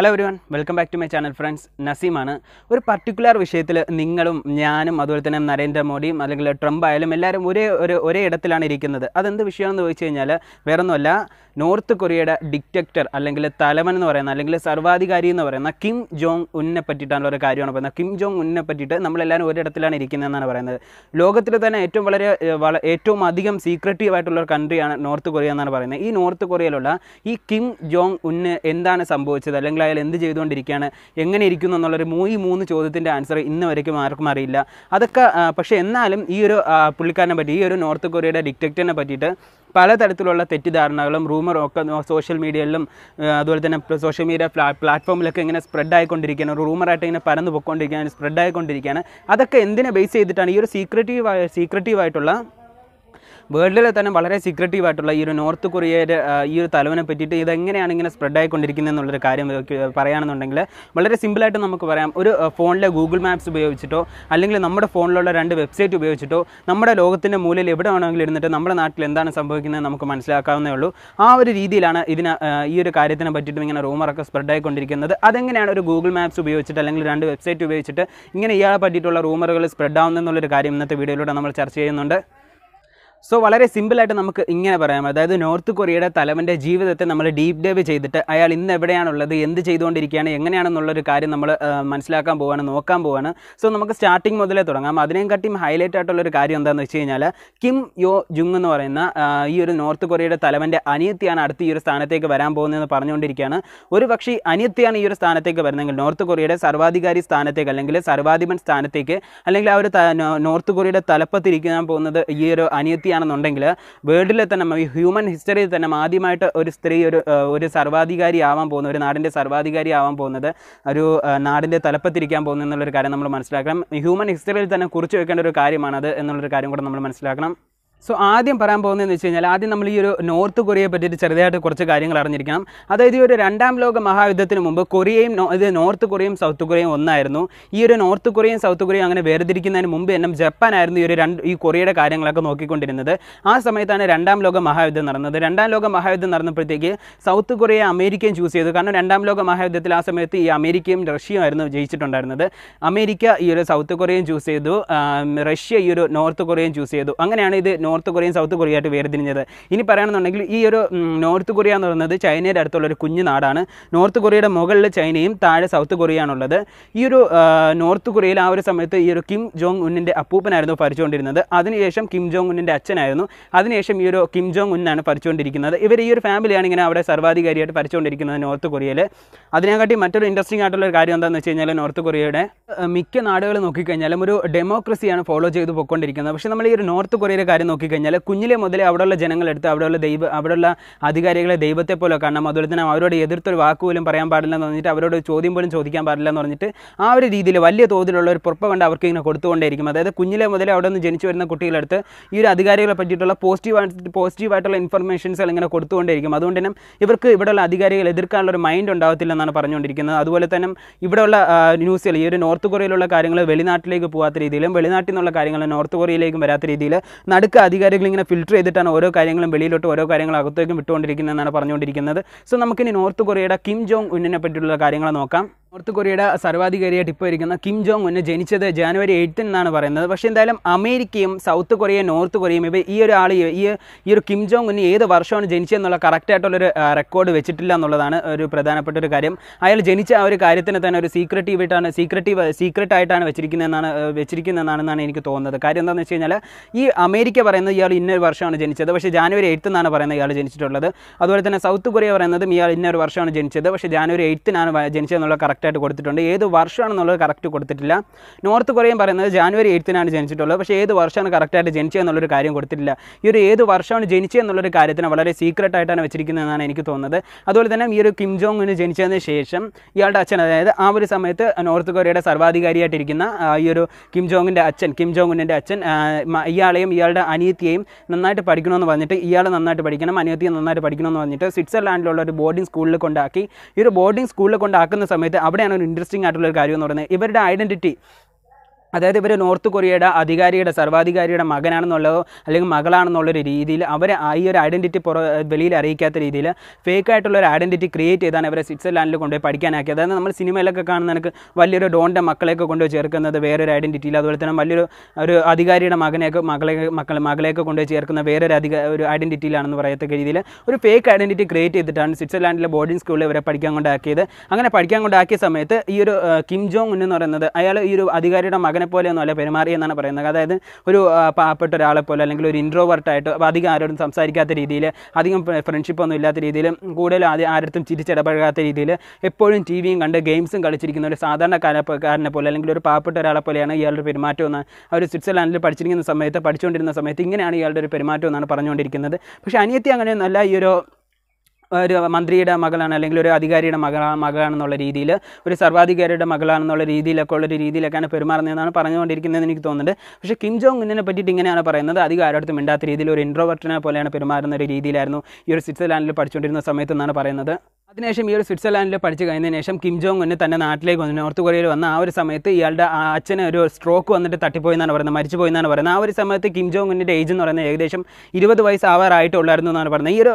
hello everyone one welcome back to my channel friends നസീമാണ് ഒരു particular വിഷയത്തിൽ നിങ്ങളും ഞാനും അതുപോലെ തന്നെ നരേന്ദ്രമോദിയും അല്ലെങ്കിൽ ട്രംപ് ആയാലും എല്ലാവരും ഒരേ ഒരു ഒരേ ഇടത്തിലാണ് ഇരിക്കുന്നത് അതെന്ത് വിഷയമാണെന്ന് ചോദിച്ചു കഴിഞ്ഞാൽ വേറൊന്നുമല്ല നോർത്ത് കൊറിയയുടെ ഡിറ്റക്ടർ അല്ലെങ്കിൽ തലവൻ എന്ന് പറയുന്ന അല്ലെങ്കിൽ സർവാധികാരി എന്ന് പറയുന്ന കിം ജോങ് ഉന്നെ പറ്റിയിട്ടാണ് ഒരു കാര്യമാണ് പറയുന്നത് കിം ജോങ് ഉന്നെ പറ്റിയിട്ട് നമ്മളെല്ലാവരും ഒരിടത്തിലാണ് ഇരിക്കുന്നതെന്നാണ് പറയുന്നത് ലോകത്തിൽ തന്നെ ഏറ്റവും വളരെ ഏറ്റവും അധികം സീക്രട്ടീവ് ആയിട്ടുള്ള ഒരു കൺട്രിയാണ് നോർത്ത് കൊറിയ എന്നാണ് പറയുന്നത് ഈ നോർത്ത് കൊറിയയിലുള്ള ഈ കിം ജോങ് ഉന്നെ എന്താണ് സംഭവിച്ചത് അല്ലെങ്കിൽ ആയാലും എന്ത് ചെയ്തുകൊണ്ടിരിക്കുകയാണ് എങ്ങനെ ഇരിക്കുന്നു എന്നുള്ളൊരു മൂന്ന് മൂന്ന് ചോദ്യത്തിൻ്റെ ആൻസർ ഇന്ന് വരയ്ക്കും ആർക്കും അറിയില്ല അതൊക്കെ പക്ഷേ എന്നാലും ഈ ഒരു പുള്ളിക്കാരനെ പറ്റി ഈ ഒരു നോർത്ത് കൊറിയയുടെ ഡിക്റ്റക്ടറിനെ പറ്റിയിട്ട് പലതരത്തിലുള്ള തെറ്റിദ്ധാരണകളും റൂമറും ഒക്കെ സോഷ്യൽ മീഡിയയിലും അതുപോലെ തന്നെ സോഷ്യൽ മീഡിയ പ്ലാറ്റ്ഫോമിലൊക്കെ ഇങ്ങനെ സ്പ്രെഡ് ആയിക്കൊണ്ടിരിക്കുകയാണ് റൂമറായിട്ട് ഇങ്ങനെ പരന്നു പൊക്കോണ്ടിരിക്കുകയാണ് സ്പ്രെഡ് ആയിക്കൊണ്ടിരിക്കുകയാണ് അതൊക്കെ എന്തിനെ ബേസ് ചെയ്തിട്ടാണ് ഈ ഒരു സീക്രട്ടീവ് സീക്രട്ടീവായിട്ടുള്ള വേൾഡിൽ തന്നെ വളരെ സീക്രട്ടീവ് ആയിട്ടുള്ള ഈ ഒരു നോർത്ത് കൊറിയയുടെ ഈ ഒരു തലവനെ പറ്റിയിട്ട് ഇതെങ്ങനെയാണ് ഇങ്ങനെ സ്പ്രെഡ് ആയിക്കൊണ്ടിരിക്കുന്നത് എന്നുള്ളൊരു കാര്യം പറയുകയാണെന്നുണ്ടെങ്കിൽ വളരെ സിമ്പിളായിട്ട് നമുക്ക് പറയാം ഒരു ഫോണിലെ ഗൂഗിൾ മാപ്സ് ഉപയോഗിച്ചിട്ടോ അല്ലെങ്കിൽ നമ്മുടെ ഫോണിലുള്ള രണ്ട് വെബ്സൈറ്റ് ഉപയോഗിച്ചിട്ടോ നമ്മുടെ ലോകത്തിൻ്റെ മൂലയിൽ എവിടെ വേണമെങ്കിലും ഇരുന്നിട്ട് നമ്മുടെ നാട്ടിൽ എന്താണ് സംഭവിക്കുന്നത് നമുക്ക് മനസ്സിലാക്കാവുന്നേ ഉള്ളൂ ആ ഒരു രീതിയിലാണ് ഇതിന് ഈ ഒരു കാര്യത്തിനെ പറ്റിയിട്ടും ഇങ്ങനെ റൂമറൊക്കെ സ്പ്രെഡ് ആയിക്കൊണ്ടിരിക്കുന്നത് അതെങ്ങനെയാണ് ഒരു ഗൂഗിൾ മാപ്സ് ഉപയോഗിച്ചിട്ട് അല്ലെങ്കിൽ രണ്ട് വെബ്സൈറ്റ് ഉപയോഗിച്ചിട്ട് ഇങ്ങനെ ഇയാളെ പറ്റിയിട്ടുള്ള റൂമറുകൾ സ്പ്രെഡ് ആവുന്നതെന്നുള്ളൊരു കാര്യം ഇന്നത്തെ വീഡിയോയിലൂടെ നമ്മൾ ചർച്ച ചെയ്യുന്നുണ്ട് സോ വളരെ സിമ്പിളായിട്ട് നമുക്ക് ഇങ്ങനെ പറയാം അതായത് നോർത്ത് കൊറിയയുടെ തലവൻ്റെ ജീവിതത്തെ നമ്മൾ ഡീപ് ഡേവ് ചെയ്തിട്ട് അയാൾ ഇന്ന് എവിടെയാണുള്ളത് എന്ത് ചെയ്തുകൊണ്ടിരിക്കുകയാണ് എങ്ങനെയാണെന്നുള്ളൊരു കാര്യം നമ്മൾ മനസ്സിലാക്കാൻ പോവാണ് നോക്കാൻ പോവാണ് സോ നമുക്ക് സ്റ്റാർട്ടിങ് മുതലേ തുടങ്ങാം കാട്ടിയും ഹൈലൈറ്റ് ആയിട്ടുള്ളൊരു കാര്യം എന്താണെന്ന് വെച്ച് കഴിഞ്ഞാൽ കിം യോ ജുങ് എന്ന് പറയുന്ന ഈ ഒരു നോർത്ത് കൊറിയയുടെ തലവൻ്റെ അനിയത്തിയാണ് അടുത്ത ഈ ഒരു സ്ഥാനത്തേക്ക് വരാൻ പോകുന്നതെന്ന് പറഞ്ഞുകൊണ്ടിരിക്കുകയാണ് ഒരു പക്ഷേ അനിയത്തിയാണ് ഈ ഒരു സ്ഥാനത്തേക്ക് വരുന്നെങ്കിൽ നോർത്ത് കൊറിയയുടെ സർവാധികാരി സ്ഥാനത്തേക്ക് അല്ലെങ്കിൽ സർവാധിപൻ സ്ഥാനത്തേക്ക് അല്ലെങ്കിൽ ആ ഒരു നോർത്ത് കൊറിയയുടെ തലപ്പത്തിരിക്കാൻ പോകുന്നത് ഈ ഒരു അനിയത്തി വ്യക്തിയാണെന്നുണ്ടെങ്കിൽ വേൾഡിലെ തന്നെ ഹ്യൂമൻ ഹിസ്റ്ററിയിൽ തന്നെ ആദ്യമായിട്ട് ഒരു സ്ത്രീ ഒരു ഒരു സർവാധികാരി ആവാൻ പോകുന്ന ഒരു നാടിൻ്റെ സർവാധികാരി ആവാൻ പോകുന്നത് ഒരു നാടിൻ്റെ തലപ്പത്തിരിക്കാൻ പോകുന്നത് എന്നുള്ളൊരു കാര്യം നമ്മൾ മനസ്സിലാക്കണം ഹ്യൂമൻ ഹിസ്റ്ററിയിൽ തന്നെ കുറിച്ച് വെക്കേണ്ട ഒരു കാര്യമാണത് എന്നുള്ളൊരു കാര്യം കൂടെ നമ്മൾ മനസ്സിലാക്കണം സോ ആദ്യം പറയാൻ പോകുന്നതെന്ന് വെച്ച് കഴിഞ്ഞാൽ ആദ്യം നമ്മൾ ഈ ഒരു നോർത്ത് കൊറിയയെ പറ്റിയിട്ട് ചെറുതായിട്ട് കുറച്ച് കാര്യങ്ങൾ അറിഞ്ഞിരിക്കണം അതായത് ഈ ഒരു രണ്ടാം ലോക മഹായുദ്ധത്തിന് മുമ്പ് കൊറിയയും ഇത് നോർത്ത് കൊറിയയും സൗത്ത് കൊറിയയും ഒന്നായിരുന്നു ഈ ഒരു നോർത്ത് കൊറിയയും സൗത്ത് കൊറിയയും അങ്ങനെ വേർതിരിക്കുന്നതിന് മുമ്പ് തന്നെ ജപ്പാനായിരുന്നു ഈ ഒരു രണ്ട് ഈ കൊറിയയുടെ കാര്യങ്ങളൊക്കെ നോക്കിക്കൊണ്ടിരുന്നത് ആ സമയത്താണ് രണ്ടാം ലോക മഹായുദ്ധം നടന്നത് രണ്ടാം ലോക മഹായുദ്ധം നടന്നപ്പോഴത്തേക്ക് സൗത്ത് കൊറിയ അമേരിക്കയും ചൂസ് ചെയ്തു കാരണം രണ്ടാം ലോക മഹായുദ്ധത്തിൽ ആ സമയത്ത് ഈ അമേരിക്കയും റഷ്യയും ആയിരുന്നു ജയിച്ചിട്ടുണ്ടായിരുന്നത് അമേരിക്ക ഈ ഒരു സൗത്ത് കൊറിയയും ചൂസ് ചെയ്തു റഷ്യ ഈ ഒരു നോർത്ത് കൊറിയയും ചൂസ് ചെയ്തു അങ്ങനെയാണ് ഇത് നോർത്ത് കൊറിയയും സൗത്ത് കൊറിയ ആയിട്ട് വേർതിരിഞ്ഞത് ഇനി പറയുകയാണെന്നുണ്ടെങ്കിൽ ഈ ഒരു നോർത്ത് കൊറിയ എന്ന് പറയുന്നത് ചൈനയുടെ അടുത്തുള്ള ഒരു കുഞ്ഞു നാടാണ് നോർത്ത് കൊറിയയുടെ മുകളിൽ ചൈനയും താഴെ സൗത്ത് കൊറിയയാണുള്ളത് ഈ ഒരു നോർത്ത് കൊറിയയിൽ ആ ഒരു സമയത്ത് ഈ ഒരു കിം ജോങ് ഉന്നിൻ്റെ അപ്പൂപ്പനായിരുന്നു ഭരിച്ചുകൊണ്ടിരുന്നത് അതിനുശേഷം കിം ജോങ് ഉന്നിൻ്റെ അച്ഛനായിരുന്നു അതിനുശേഷം ഈ ഒരു കിം ജോങ് ഉന്നാണ് ഭരിച്ചുകൊണ്ടിരിക്കുന്നത് ഇവർ ഈ ഒരു ഫാമിലിയാണ് ഇങ്ങനെ അവിടെ സർവാധികാരിയായിട്ട് ഭരിച്ചുകൊണ്ടിരിക്കുന്നത് നോർത്ത് കൊറിയയിൽ അതിനെക്കാട്ടി മറ്റൊരു ഇൻട്രസ്റ്റിംഗ് ആയിട്ടുള്ള ഒരു കാര്യം എന്താണെന്ന് വെച്ച് കഴിഞ്ഞാൽ നോർത്ത് കൊറിയയുടെ മിക്ക നാടുകൾ നോക്കിക്കഴിഞ്ഞാലും ഒരു ഡെമോക്രസിയാണ് ഫോളോ ചെയ്ത് പോയിക്കൊണ്ടിരിക്കുന്നത് പക്ഷേ നമ്മൾ ഈ ഒരു നോർത്ത് കൊറിയയുടെ കാര്യം നോക്കിക്കഴിഞ്ഞാൽ കുഞ്ഞിലെ മുതലേ അവിടെയുള്ള ജനങ്ങളെടുത്ത് അവിടെയുള്ള ദൈവ അവിടെയുള്ള അധികാരികളെ ദൈവത്തെ പോലെ കാണണം അതുപോലെ തന്നെ അവരോട് എതിർത്തൊരു വാക്ക് പോലും പറയാൻ പാടില്ല എന്ന് പറഞ്ഞിട്ട് അവരോട് ചോദ്യം പോലും ചോദിക്കാൻ പാടില്ല എന്ന് പറഞ്ഞിട്ട് ആ ഒരു രീതിയിൽ വലിയ തോതിലുള്ള ഒരു കണ്ട് അവർക്ക് ഇങ്ങനെ കൊടുത്തുകൊണ്ടേയിരിക്കും അതായത് കുഞ്ഞിലെ മുതലേ അവിടെ നിന്ന് ജനിച്ചു വരുന്ന കുട്ടികളെടുത്ത് ഈ ഒരു അധികാരികളെ പറ്റിയിട്ടുള്ള പോസിറ്റീവായിട്ട് പോസിറ്റീവായിട്ടുള്ള ഇൻഫർമേഷൻസ് ഇങ്ങനെ കൊടുത്തുകൊണ്ടേയിരിക്കും അതുകൊണ്ട് തന്നെ ഇവർക്ക് ഇവിടെയുള്ള അധികാരികൾ എതിർക്കാനുള്ള ഒരു മൈൻഡ് ഉണ്ടാകത്തില്ല എന്നാണ് പറഞ്ഞുകൊണ്ടിരിക്കുന്നത് അതുപോലെ തന്നെ ഇവിടെയുള്ള ന്യൂസുകൾ ഈ ഒരു നോർത്ത് കൊറിയയിലുള്ള കാര്യങ്ങൾ വെളിനാട്ടിലേക്ക് പോകാത്ത രീതിയിലും വെളിനാട്ടിൽ നിന്നുള്ള കാര്യങ്ങൾ നോർത്ത് കൊറിയയിലേക്കും വരാത്ത രീതിയിൽ നടുക്ക് അധികാരികൾ ഇങ്ങനെ ഫിൽറ്റർ ചെയ്തിട്ടാണ് ഓരോ കാര്യങ്ങളും വെളിയിലോട്ട് ഓരോ കാര്യങ്ങൾ അകത്തേക്കും വിട്ടുകൊണ്ടിരിക്കുന്നതെന്നാണ് പറഞ്ഞുകൊണ്ടിരിക്കുന്നത് സോ നമുക്കിനി നോർത്ത് കൊറിയയുടെ കിം ജോങ് ഉന്നിനെ പറ്റിയുള്ള കാര്യങ്ങൾ നോക്കാം നോർത്ത് കൊറിയയുടെ സർവാധികാരിയായിട്ട് ഇപ്പോൾ ഇരിക്കുന്ന കിം ജോങ് ഉന്നെ ജനിച്ചത് ജാനുവരി എയ്ത്തിന് എന്നാണ് പറയുന്നത് പക്ഷേ എന്തായാലും അമേരിക്കയും സൗത്ത് കൊറിയയും നോർത്ത് കൊറിയയും ഇപ്പോൾ ഈ ഒരു ആൾ ഈ ഈ ഒരു കിം ജോങ് ഉന്നെ ഏത് വർഷമാണ് ജനിച്ചതെന്നുള്ള കറക്റ്റായിട്ടുള്ളൊരു റെക്കോർഡ് വെച്ചിട്ടില്ല എന്നുള്ളതാണ് ഒരു പ്രധാനപ്പെട്ട ഒരു കാര്യം അയാൾ ജനിച്ച ആ ഒരു കാര്യത്തിന് തന്നെ ഒരു സീക്രട്ടീവ് ആയിട്ടാണ് സീക്രട്ടീവ് സീക്രട്ട് ആയിട്ടാണ് വെച്ചിരിക്കുന്നതെന്നാണ് വെച്ചിരിക്കുന്നതെന്നാണെന്നാണ് എനിക്ക് തോന്നുന്നത് കാര്യം എന്താണെന്ന് വെച്ച് കഴിഞ്ഞാൽ ഈ അമേരിക്ക പറയുന്നത് ഇയാൾ ഇന്നൊരു വർഷമാണ് ജനിച്ചത് പക്ഷേ ജാനുവരി എയ്ത്ത് എന്നാണ് പറയുന്നത് ഇയാൾ ജനിച്ചിട്ടുള്ളത് അതുപോലെ തന്നെ സൗത്ത് കൊറിയ പറയുന്നതും ഇയാൾ ഇന്നൊരു വർഷമാണ് ജനിച്ചത് പക്ഷേ ജാനുവരി എയ്ത്തിനാണ് ജനിച്ചതെന്നുള്ള കറക്റ്റ് കറക്റ്റായിട്ട് കൊടുത്തിട്ടുണ്ട് ഏത് വർഷമാണെന്നുള്ളത് കറക്റ്റ് കൊടുത്തിട്ടില്ല നോർത്ത് കൊറിയൻ പറയുന്നത് ജാനുവരി എയ്ത്തിനാണ് ജനിച്ചിട്ടുള്ളത് പക്ഷേ ഏത് വർഷമാണ് കറക്റ്റായിട്ട് ജനിച്ചതെന്നുള്ളൊരു കാര്യം കൊടുത്തിട്ടില്ല ഈ ഒരു ഏത് വർഷമാണ് ജനിച്ചതെന്നുള്ളൊരു കാര്യത്തിന് വളരെ സീക്രട്ട് ആയിട്ടാണ് വെച്ചിരിക്കുന്നതെന്നാണ് എനിക്ക് തോന്നുന്നത് അതുപോലെ തന്നെ ഈ ഒരു കിം ജോങ്ങിന് ജനിച്ചതിന് ശേഷം ഇയാളുടെ അച്ഛൻ അതായത് ആ ഒരു സമയത്ത് നോർത്ത് കൊറിയയുടെ സർവാധികാരിയായിട്ടിരിക്കുന്ന ഈ ഒരു കിം ജോങ്ങിൻ്റെ അച്ഛൻ കിം ജോങ് ഉന്നിൻ്റെ അച്ഛൻ ഇയാളെയും ഇയാളുടെ അനിയത്തിയെയും നന്നായിട്ട് പഠിക്കണമെന്ന് പറഞ്ഞിട്ട് ഇയാൾ നന്നായിട്ട് പഠിക്കണം അനിയത്തിയെ നന്നായിട്ട് പഠിക്കണമെന്ന് പറഞ്ഞിട്ട് സ്വിറ്റ്സർലാൻഡിലുള്ള ഒരു ബോർഡിംഗ് സ്കൂളിൽ കൊണ്ടാക്കി ഈ ഒരു ബോർഡിംഗ് സ്കൂളിൽ കൊണ്ടാക്കുന്ന സമയത്ത് അവിടെയാണ് ഒരു ഇൻട്രസ്റ്റിംഗ് ആയിട്ടുള്ള ഒരു കാര്യം എന്ന് പറയുന്നത് ഇവരുടെ ഐഡൻറ്റിറ്റി അതായത് ഇവർ നോർത്ത് കൊറിയയുടെ അധികാരിയുടെ സർവാധികാരിയുടെ മകനാണെന്നുള്ളതോ അല്ലെങ്കിൽ മകളാണെന്നുള്ളൊരു രീതിയിൽ അവരെ ഈ ഒരു ഐഡൻറ്റിറ്റി പുറ വെളിയിൽ അറിയിക്കാത്ത രീതിയിൽ ഫേക്ക് ആയിട്ടുള്ള ഒരു ഐഡൻറ്റിറ്റി ക്രിയേറ്റ് ചെയ്താണ് അവരെ സ്വിറ്റ്സർലാൻഡിൽ കൊണ്ടുപോയി പഠിക്കാനാക്കി അതായത് നമ്മൾ സിനിമയിലൊക്കെ കാണുന്ന എനിക്ക് വലിയൊരു ഡോണിൻ്റെ മക്കളെയൊക്കെ കൊണ്ടുപോയി ചേർക്കുന്നത് വേറൊരു ഐഡൻറ്റിറ്റിയിൽ അതുപോലെ തന്നെ വലിയൊരു ഒരു അധികാരിയുടെ മകനെയൊക്കെ മകളെ മക്കൾ മകളെയൊക്കെ കൊണ്ടുപോയി ചേർക്കുന്ന വേറൊരു അധിക ഒരു ഐഡൻറ്റിറ്റിയിലാണെന്ന് പറയത്തക്ക രീതിയിൽ ഒരു ഫേക്ക് ഐഡൻറ്റിറ്റി ക്രിയേറ്റ് ചെയ്തിട്ടാണ് സ്വിറ്റ്സർലാൻഡിലെ ബോർഡിംഗ് സ്കൂളിൽ ഇവരെ പഠിക്കാൻ കൊണ്ടാക്കിയത് അങ്ങനെ പഠിക്കാൻ കൊണ്ടാക്കിയ സമയത്ത് ഈ ഒരു കിം ജോങ് എന്ന് പറയുന്നത് അയാൾ ഈ ഒരു അധികാരിയുടെ മകൻ മകനെ പോലെയൊന്നും അല്ല പെരുമാറി എന്നാണ് പറയുന്നത് അതായത് ഒരു പാവപ്പെട്ട ഒരാളെ പോലെ അല്ലെങ്കിൽ ഒരു ഇൻട്രോവർട്ടായിട്ട് അധികം ആരോടും സംസാരിക്കാത്ത രീതിയിൽ അധികം ഫ്രണ്ട്ഷിപ്പ് ഒന്നും ഇല്ലാത്ത രീതിയിൽ കൂടുതലും ആദ്യം ആരടുത്തും ചിരിച്ചിടപഴകാത്ത രീതിയിൽ എപ്പോഴും ടി വിയും കണ്ട് ഗെയിംസും കളിച്ചിരിക്കുന്ന ഒരു സാധാരണ കലാകാരനെ പോലെ അല്ലെങ്കിൽ ഒരു പാവപ്പെട്ട ഒരാളെ പോലെയാണ് ഇയാളുടെ പെരുമാറ്റം എന്ന് അവർ സ്വിറ്റ്സർലാൻഡിൽ പഠിച്ചിരിക്കുന്ന സമയത്ത് പഠിച്ചുകൊണ്ടിരുന്ന സമയത്ത് ഇങ്ങനെയാണ് ഇയാളുടെ ഒരു പെരുമാറ്റം എന്നാണ് പറഞ്ഞുകൊണ്ടിരിക്കുന്നത് പക്ഷേ അനിയത്തി അങ്ങനെയൊന്നല്ല ഈ ഒരു ഒരു മന്ത്രിയുടെ മകളാണ് അല്ലെങ്കിൽ ഒരു അധികാരിയുടെ മകളാ മകളാണെന്നുള്ള രീതിയിൽ ഒരു സർവാധികാരിയുടെ മകളാണെന്നുള്ള രീതിയിലൊക്കെ ഉള്ളൊരു രീതിയിലൊക്കെയാണ് പെരുമാറുന്നതെന്നാണ് പറഞ്ഞുകൊണ്ടിരിക്കുന്നത് എനിക്ക് തോന്നുന്നുണ്ട് പക്ഷേ കിം ജോങ് ഇന്നിനെ പറ്റിയിട്ട് ഇങ്ങനെയാണ് പറയുന്നത് അധികം ആരോടത്തും മിണ്ടാത്ത രീതിയിൽ ഒരു ഇൻട്രോവർട്ടിനെ പോലെയാണ് പെരുമാറുന്ന ഒരു രീതിയിലായിരുന്നു ഈ ഒരു സ്വിറ്റ്സർലാൻഡിൽ പഠിച്ചുകൊണ്ടിരുന്ന സമയത്ത് എന്നാണ് പറയുന്നത് അതിനുശേഷം ഈ ഒരു സ്വിറ്റ്സർലാൻഡിൽ പഠിച്ചു കഴിഞ്ഞതിന് ശേഷം കിം ജോങ് ഒന്ന് തന്നെ നാട്ടിലേക്ക് വന്നു നോർത്ത് കൊറിയയിൽ വന്ന ആ ഒരു സമയത്ത് ഇയാളുടെ അച്ഛന് ഒരു സ്ട്രോക്ക് വന്നിട്ട് തട്ടിപ്പോയി എന്നാണ് പറയുന്നത് മരിച്ചു പോയെന്നാണ് എന്നാണ് പറയുന്നത് ആ ഒരു സമയത്ത് കിം ജോങ് ഉന്നിൻ്റെ ഏജ് എന്ന് പറയുന്നത് ഏകദേശം ഇരുപത് വയസ്സ് ആവാറായിട്ടുള്ളായിരുന്നു എന്നാണ് പറയുന്നത് ഈ ഒരു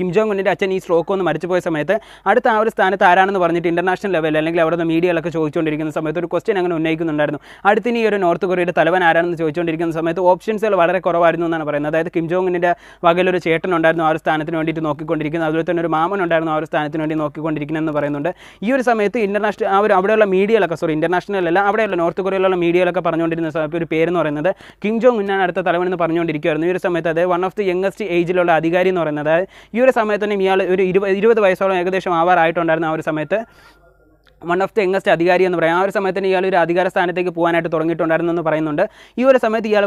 കിം ജോങ് ഉന്നിൻ്റെ അച്ഛൻ ഈ സ്ട്രോക്ക് ഒന്ന് മരിച്ചു പോയ സമയത്ത് അടുത്ത ആ ഒരു സ്ഥാനത്ത് ആരാണെന്ന് പറഞ്ഞിട്ട് ഇൻ്റർനാഷണൽ ലെവലിൽ അല്ലെങ്കിൽ അവിടുത്തെ മീഡിയകളൊക്കെ ചോദിച്ചുകൊണ്ടിരിക്കുന്ന സമയത്ത് ഒരു ക്വസ്റ്റ്യൻ അങ്ങനെ ഉന്നയിക്കുന്നുണ്ടായിരുന്നു അടുത്തിന് ഈ ഒരു നോർത്ത് കൊറിയയുടെ തലവൻ ആരാണെന്ന് ചോദിച്ചുകൊണ്ടിരിക്കുന്ന സമയത്ത് ഓപ്ഷൻസുകൾ വളരെ കുറവായിരുന്നു എന്നാണ് പറയുന്നത് അതായത് കിം ജോങ് ഉന്നിൻ്റെ ചേട്ടൻ ചേട്ടനുണ്ടായിരുന്നു ആ ഒരു സ്ഥാനത്തിന് വേണ്ടിയിട്ട് നോക്കിക്കൊണ്ടിരിക്കുന്നത് അതുപോലെ തന്നെ ഒരു മാമൻ ഉണ്ടായിരുന്നു ആ ഒരു സ്ഥാനം സ്ഥാനത്തിന് വേണ്ടി നോക്കിക്കൊണ്ടിരിക്കുന്നതെന്ന് പറയുന്നുണ്ട് ഈ ഒരു സമയത്ത് ഇൻ്റർനാഷണൽ ആ ഒരു അവിടെയുള്ള മീഡിയയിലൊക്കെ സോറി ഇൻ്റർനാഷണൽ അല്ല അവിടെയുള്ള നോർത്ത് കൊറിയയിലുള്ള മീഡിയയിലൊക്കെ പറഞ്ഞുകൊണ്ടിരുന്ന ഒരു പേരെന്ന് പറയുന്നത് കിങ് ജോങ് ഉന്നാണ് അടുത്ത തലവൻ എന്ന് പറഞ്ഞുകൊണ്ടിരിക്കുകയായിരുന്നു ഈ ഒരു സമയത്ത് അതായത് വൺ ഓഫ് ദി യംഗസ്റ്റ് ഏജിലുള്ള അധികാരി എന്ന് പറയുന്നത് അതായത് ഈ ഒരു സമയത്ത് തന്നെ ഇയാൾ ഒരു ഇരുപത് ഇരുപത് വയസ്സോളം ഏകദേശം ആവാറായിട്ടുണ്ടായിരുന്നു ആ ഒരു സമയത്ത് വൺ ഓഫ് ദി യംഗസ്റ്റ് അധികാരി എന്ന് പറയാം ആ ഒരു സമയത്ത് തന്നെ ഇയാൾ ഒരു അധികാര സ്ഥാനത്തേക്ക് പോകാനായിട്ട് എന്ന് പറയുന്നുണ്ട് ഈ ഒരു സമയത്ത് ഇയാൾ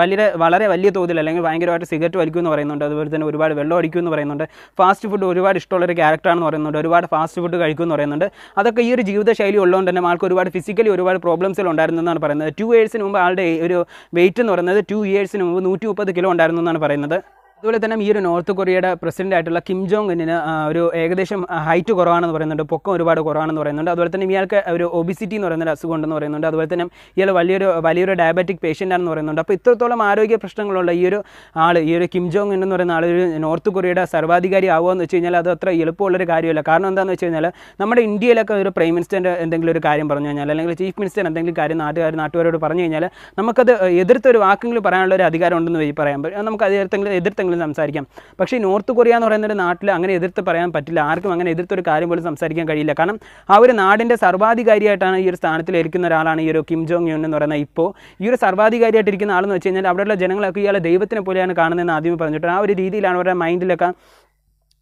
വളരെ വളരെ വലിയ തോതിൽ അല്ലെങ്കിൽ ഭയങ്കരമായിട്ട് സിഗരറ്റ് എന്ന് പറയുന്നുണ്ട് അതുപോലെ തന്നെ ഒരുപാട് വെള്ളം എന്ന് പറയുന്നുണ്ട് ഫാസ്റ്റ് ഫുഡ് ഒരുപാട് ഇഷ്ടമുള്ള ഒരു ക്യാരക്ടറാണെന്ന് പറയുന്നുണ്ട് ഒരുപാട് ഫാസ്റ്റ് ഫുഡ് എന്ന് പറയുന്നുണ്ട് അതൊക്കെ ഈ ഒരു ജീവിതശൈലി ഉള്ളതുകൊണ്ട് തന്നെ ആൾക്ക് ഒരുപാട് ഫിസിക്കലി ഒരുപാട് പ്രോബ്ലംസിൽ എന്നാണ് പറയുന്നത് ടു ഇയേഴ്സിന് മുമ്പ് ആളുടെ ഒരു വെയിറ്റ് എന്ന് പറയുന്നത് ടു ഇയേഴ്സിന് മുമ്പ് നൂറ്റി മുപ്പത് കിലോ എന്നാണ് പറയുന്നത് അതുപോലെ തന്നെ ഈ ഒരു നോർത്ത് കൊറിയയുടെ പ്രസിഡന്റ് ആയിട്ടുള്ള കിം ജോങ് ഇന്നിന് ഒരു ഏകദേശം ഹൈറ്റ് കുറവാണെന്ന് പറയുന്നുണ്ട് പൊക്കം ഒരുപാട് കുറവാണെന്ന് പറയുന്നുണ്ട് അതുപോലെ തന്നെ ഇയാൾക്ക് ഒരു ഒബിസിറ്റി എന്ന് പറയുന്ന അസുഖം ഉണ്ടെന്ന് പറയുന്നുണ്ട് അതുപോലെ തന്നെ ഇയാൾ വലിയൊരു വലിയൊരു ഡയബറ്റിക് പേഷ്യൻ്റ് ആണെന്ന് പറയുന്നുണ്ട് അപ്പോൾ ഇത്രത്തോളം ആരോഗ്യ പ്രശ്നങ്ങളുള്ള ഈ ഒരു ആൾ ഈ ഒരു കിം ജോങ് എന്ന് പറയുന്ന ആൾ ഒരു നോർത്ത് കൊറിയയുടെ സർവാധികാരി ആവുകയെന്ന് വെച്ച് കഴിഞ്ഞാൽ അത് അത്ര എളുപ്പമുള്ളൊരു കാര്യമല്ല കാരണം എന്താണെന്ന് വെച്ച് കഴിഞ്ഞാൽ നമ്മുടെ ഇന്ത്യയിലൊക്കെ ഒരു പ്രൈം മിനിസ്റ്റർ എന്തെങ്കിലും ഒരു കാര്യം പറഞ്ഞു കഴിഞ്ഞാൽ അല്ലെങ്കിൽ ചീഫ് മിനിസ്റ്റർ എന്തെങ്കിലും കാര്യം നാട്ടുകാർ നാട്ടുകാരോട് പറഞ്ഞു കഴിഞ്ഞാൽ നമുക്കത് എതിർത്ത് ഒരു പറയാനുള്ള ഒരു അധികാരം ഉണ്ടെന്ന് പറയാൻ പറ്റും നമുക്ക് അത് എതിർത്തെങ്കിലും പോലും സംസാരിക്കാം പക്ഷേ നോർത്ത് കൊറിയ എന്ന് പറയുന്ന ഒരു നാട്ടിൽ അങ്ങനെ എതിർത്ത് പറയാൻ പറ്റില്ല ആർക്കും അങ്ങനെ എതിർത്തൊരു കാര്യം പോലും സംസാരിക്കാൻ കഴിയില്ല കാരണം ആ ഒരു നാടിൻ്റെ സർവാധികാരിയായിട്ടാണ് ഈ ഒരു സ്ഥാനത്തിലിരിക്കുന്ന ഒരാളാണ് ഈ ഒരു കിം ജോങ് യുൻ എന്ന് പറയുന്ന ഇപ്പോൾ ഈ ഒരു സർവാധികാരിയായിട്ടിരിക്കുന്ന ആളെന്ന് വെച്ച് കഴിഞ്ഞാൽ അവിടെയുള്ള ജനങ്ങളൊക്കെ ഇയാളെ ദൈവത്തിനെ പോലെയാണ് കാണുന്നതെന്ന് ആദ്യമേ പറഞ്ഞിട്ട് ആ ഒരു രീതിയിലാണ് അവരുടെ മൈൻഡിലൊക്കെ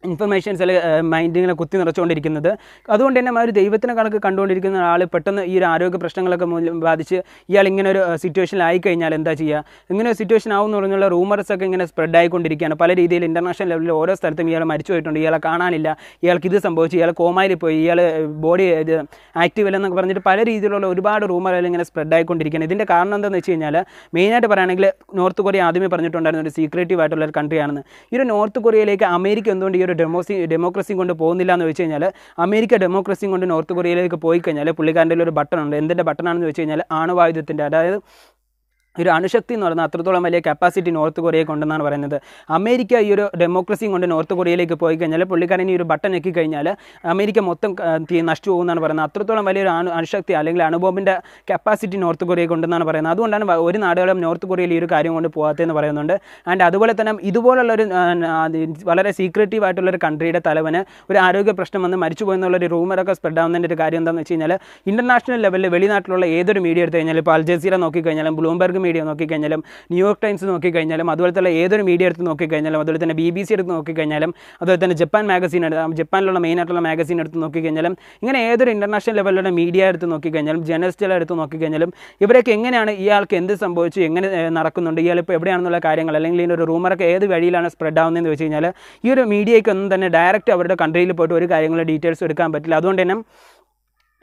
ഇൻഫർമേഷൻസ് അല്ലെങ്കിൽ മൈൻഡ് കുത്തി നിറച്ചുകൊണ്ടിരിക്കുന്നത് അതുകൊണ്ട് തന്നെ ആ ഒരു ദൈവത്തിനെ കണക്ക് കണ്ടുകൊണ്ടിരിക്കുന്ന ആൾ പെട്ടെന്ന് ഈ ഒരു ആരോഗ്യ പ്രശ്നങ്ങളൊക്കെ മൂലം ബാധിച്ച് ഇയാൾ ഇങ്ങനെ ഒരു സിറ്റുവേഷനിലായി കഴിഞ്ഞാൽ എന്താ ചെയ്യുക ഇങ്ങനെ ഒരു സിറ്റുവേഷൻ ആവുമെന്ന് പറഞ്ഞുള്ള റൂമർസ് ഒക്കെ ഇങ്ങനെ സ്പ്രെഡ് ആയിക്കൊണ്ടിരിക്കുകയാണ് പല രീതിയിൽ ഇൻ്റർനാഷണൽ ലെവലിൽ ഓരോ സ്ഥലത്തും ഇയാൾ മരിച്ചു പോയിട്ടുണ്ട് ഇയാളെ കാണാനില്ല ഇയാൾക്ക് ഇത് സംഭവിച്ചു ഇയാൾ കോമയിൽ പോയി ഇയാൾ ബോഡി ഇത് ആക്റ്റീവ് അല്ലെന്നൊക്കെ പറഞ്ഞിട്ട് പല രീതിയിലുള്ള ഒരുപാട് റൂമറുകൾ ഇങ്ങനെ സ്പ്രെഡ് ആയിക്കൊണ്ടിരിക്കുകയാണ് ഇതിൻ്റെ കാരണം എന്താണെന്ന് വെച്ച് കഴിഞ്ഞാൽ മെയിനായിട്ട് പറയുകയാണെങ്കിൽ നോർത്ത് കൊറിയ ആദ്യമേ പറഞ്ഞിട്ടുണ്ടായിരുന്ന ഒരു സീക്രട്ടീവ് ആയിട്ടുള്ള ഒരു കൺട്രിയാണെന്ന് ഈ ഒരു നോർത്ത് കൊറിയയിലേക്ക് അമേരിക്ക എന്തുകൊണ്ട് ഈ ഒരു ഒരു ഡെമോസി ഡെമോക്രസിയും കൊണ്ട് പോകുന്നില്ല എന്ന് വെച്ച് കഴിഞ്ഞാൽ അമേരിക്ക ഡെമോക്രസിയും കൊണ്ട് നോർത്ത് കൊറിയയിലേക്ക് പോയി കഴിഞ്ഞാൽ പുള്ളിക്കാരൻ്റെ ഒരു ബട്ടൺ ഉണ്ട് എന്തിൻ്റെ ആണെന്ന് വെച്ച് കഴിഞ്ഞാൽ ആണവായുധത്തിൻ്റെ അതായത് ഒരു അണുശക്തി എന്ന് പറയുന്നത് അത്രത്തോളം വലിയ കപ്പാസിറ്റി നോർത്ത് കൊറിയയെ കൊണ്ടെന്നാണ് പറയുന്നത് അമേരിക്ക ഈ ഒരു ഡെമോക്രസിയും കൊണ്ട് നോർത്ത് കൊറിയയിലേക്ക് പോയി കഴിഞ്ഞാൽ പുള്ളിക്കാരൻ ഈ ഒരു ബട്ടൺ എക്കി കഴിഞ്ഞാൽ അമേരിക്ക മൊത്തം നഷ്ടു പോകുന്നതാണ് പറയുന്നത് അത്രത്തോളം വലിയൊരു അണു അണുശക്തി അല്ലെങ്കിൽ അണുബോംബിൻ്റെ കപ്പാസിറ്റി നോർത്ത് കൊറിയയെ കൊണ്ടെന്നാണ് പറയുന്നത് അതുകൊണ്ടാണ് ഒരു നാടുകളും നോർത്ത് കൊറിയയിൽ ഈ ഒരു കാര്യം കൊണ്ട് പോകാത്തതെന്ന് പറയുന്നുണ്ട് ആൻഡ് അതുപോലെ തന്നെ ഇതുപോലുള്ളൊരു ഒരു വളരെ സീക്രറ്റീവ് ആയിട്ടുള്ളൊരു കൺട്രിയുടെ തലവന് ഒരു ആരോഗ്യ പ്രശ്നം വന്ന് മരിച്ചു പോയെന്നുള്ളൊരു റൂമറൊക്കെ സ്പ്രെഡ് ആവുന്നതിൻ്റെ ഒരു കാര്യം എന്താണെന്ന് വെച്ച് കഴിഞ്ഞാൽ ഇൻ്റർനാഷണൽ ലെവലിൽ വെളിനാട്ടിലുള്ള ഏതൊരു മീഡിയ എടുത്തു കഴിഞ്ഞാൽ ഇപ്പോൾ അൽജസീറ നോക്കിക്കഴിഞ്ഞാലും ബ്ലൂംബെർഗ് മീഡിയ നോക്കിക്കഴിഞ്ഞാലും ന്യൂയോർക്ക് ടൈംസ് നോക്കിക്കഴിഞ്ഞാലും അതുപോലെ തന്നെ ഏതൊരു മീഡിയ എടുത്ത് നോക്കിക്കഴിഞ്ഞാലും അതുപോലെ തന്നെ ബി ബി സി എടുത്ത് നോക്കിക്കഴിഞ്ഞാലും അതുപോലെ തന്നെ ജപ്പാൻ മാഗസീൻ എടുത്ത് ജപ്പാനിലുള്ള മെയിൻ ആയിട്ടുള്ള മാഗസീൻ എടുത്ത് നോക്കിക്കഴിഞ്ഞാലും ഇങ്ങനെ ഏതൊരു ഇൻ്റർനാഷണൽ ലെവലിലുള്ള മീഡിയ എടുത്ത് നോക്കിക്കഴിഞ്ഞാലും ജേണലിസ്റ്റുകൾ എടുത്ത് നോക്കിക്കഴിഞ്ഞാലും ഇവരൊക്കെ എങ്ങനെയാണ് ഇയാൾക്ക് എന്ത് സംഭവിച്ചു എങ്ങനെ നടക്കുന്നുണ്ട് ഇയാളിപ്പോൾ എവിടെയാണെന്നുള്ള കാര്യങ്ങൾ അല്ലെങ്കിൽ ഇതിനൊരു റൂമറൊക്കെ ഏത് വഴിയിലാണ് സ്പ്രെഡ് ആവുന്നതെന്ന് വെച്ച് കഴിഞ്ഞാൽ ഈ ഒരു മീഡിയയ്ക്കൊന്നും തന്നെ ഡയറക്റ്റ് അവരുടെ കൺട്രിയിൽ പോയിട്ട് ഒരു കാര്യങ്ങളുടെ ഡീറ്റെയിൽസ് എടുക്കാൻ പറ്റില്ല അതുകൊണ്ട് തന്നെ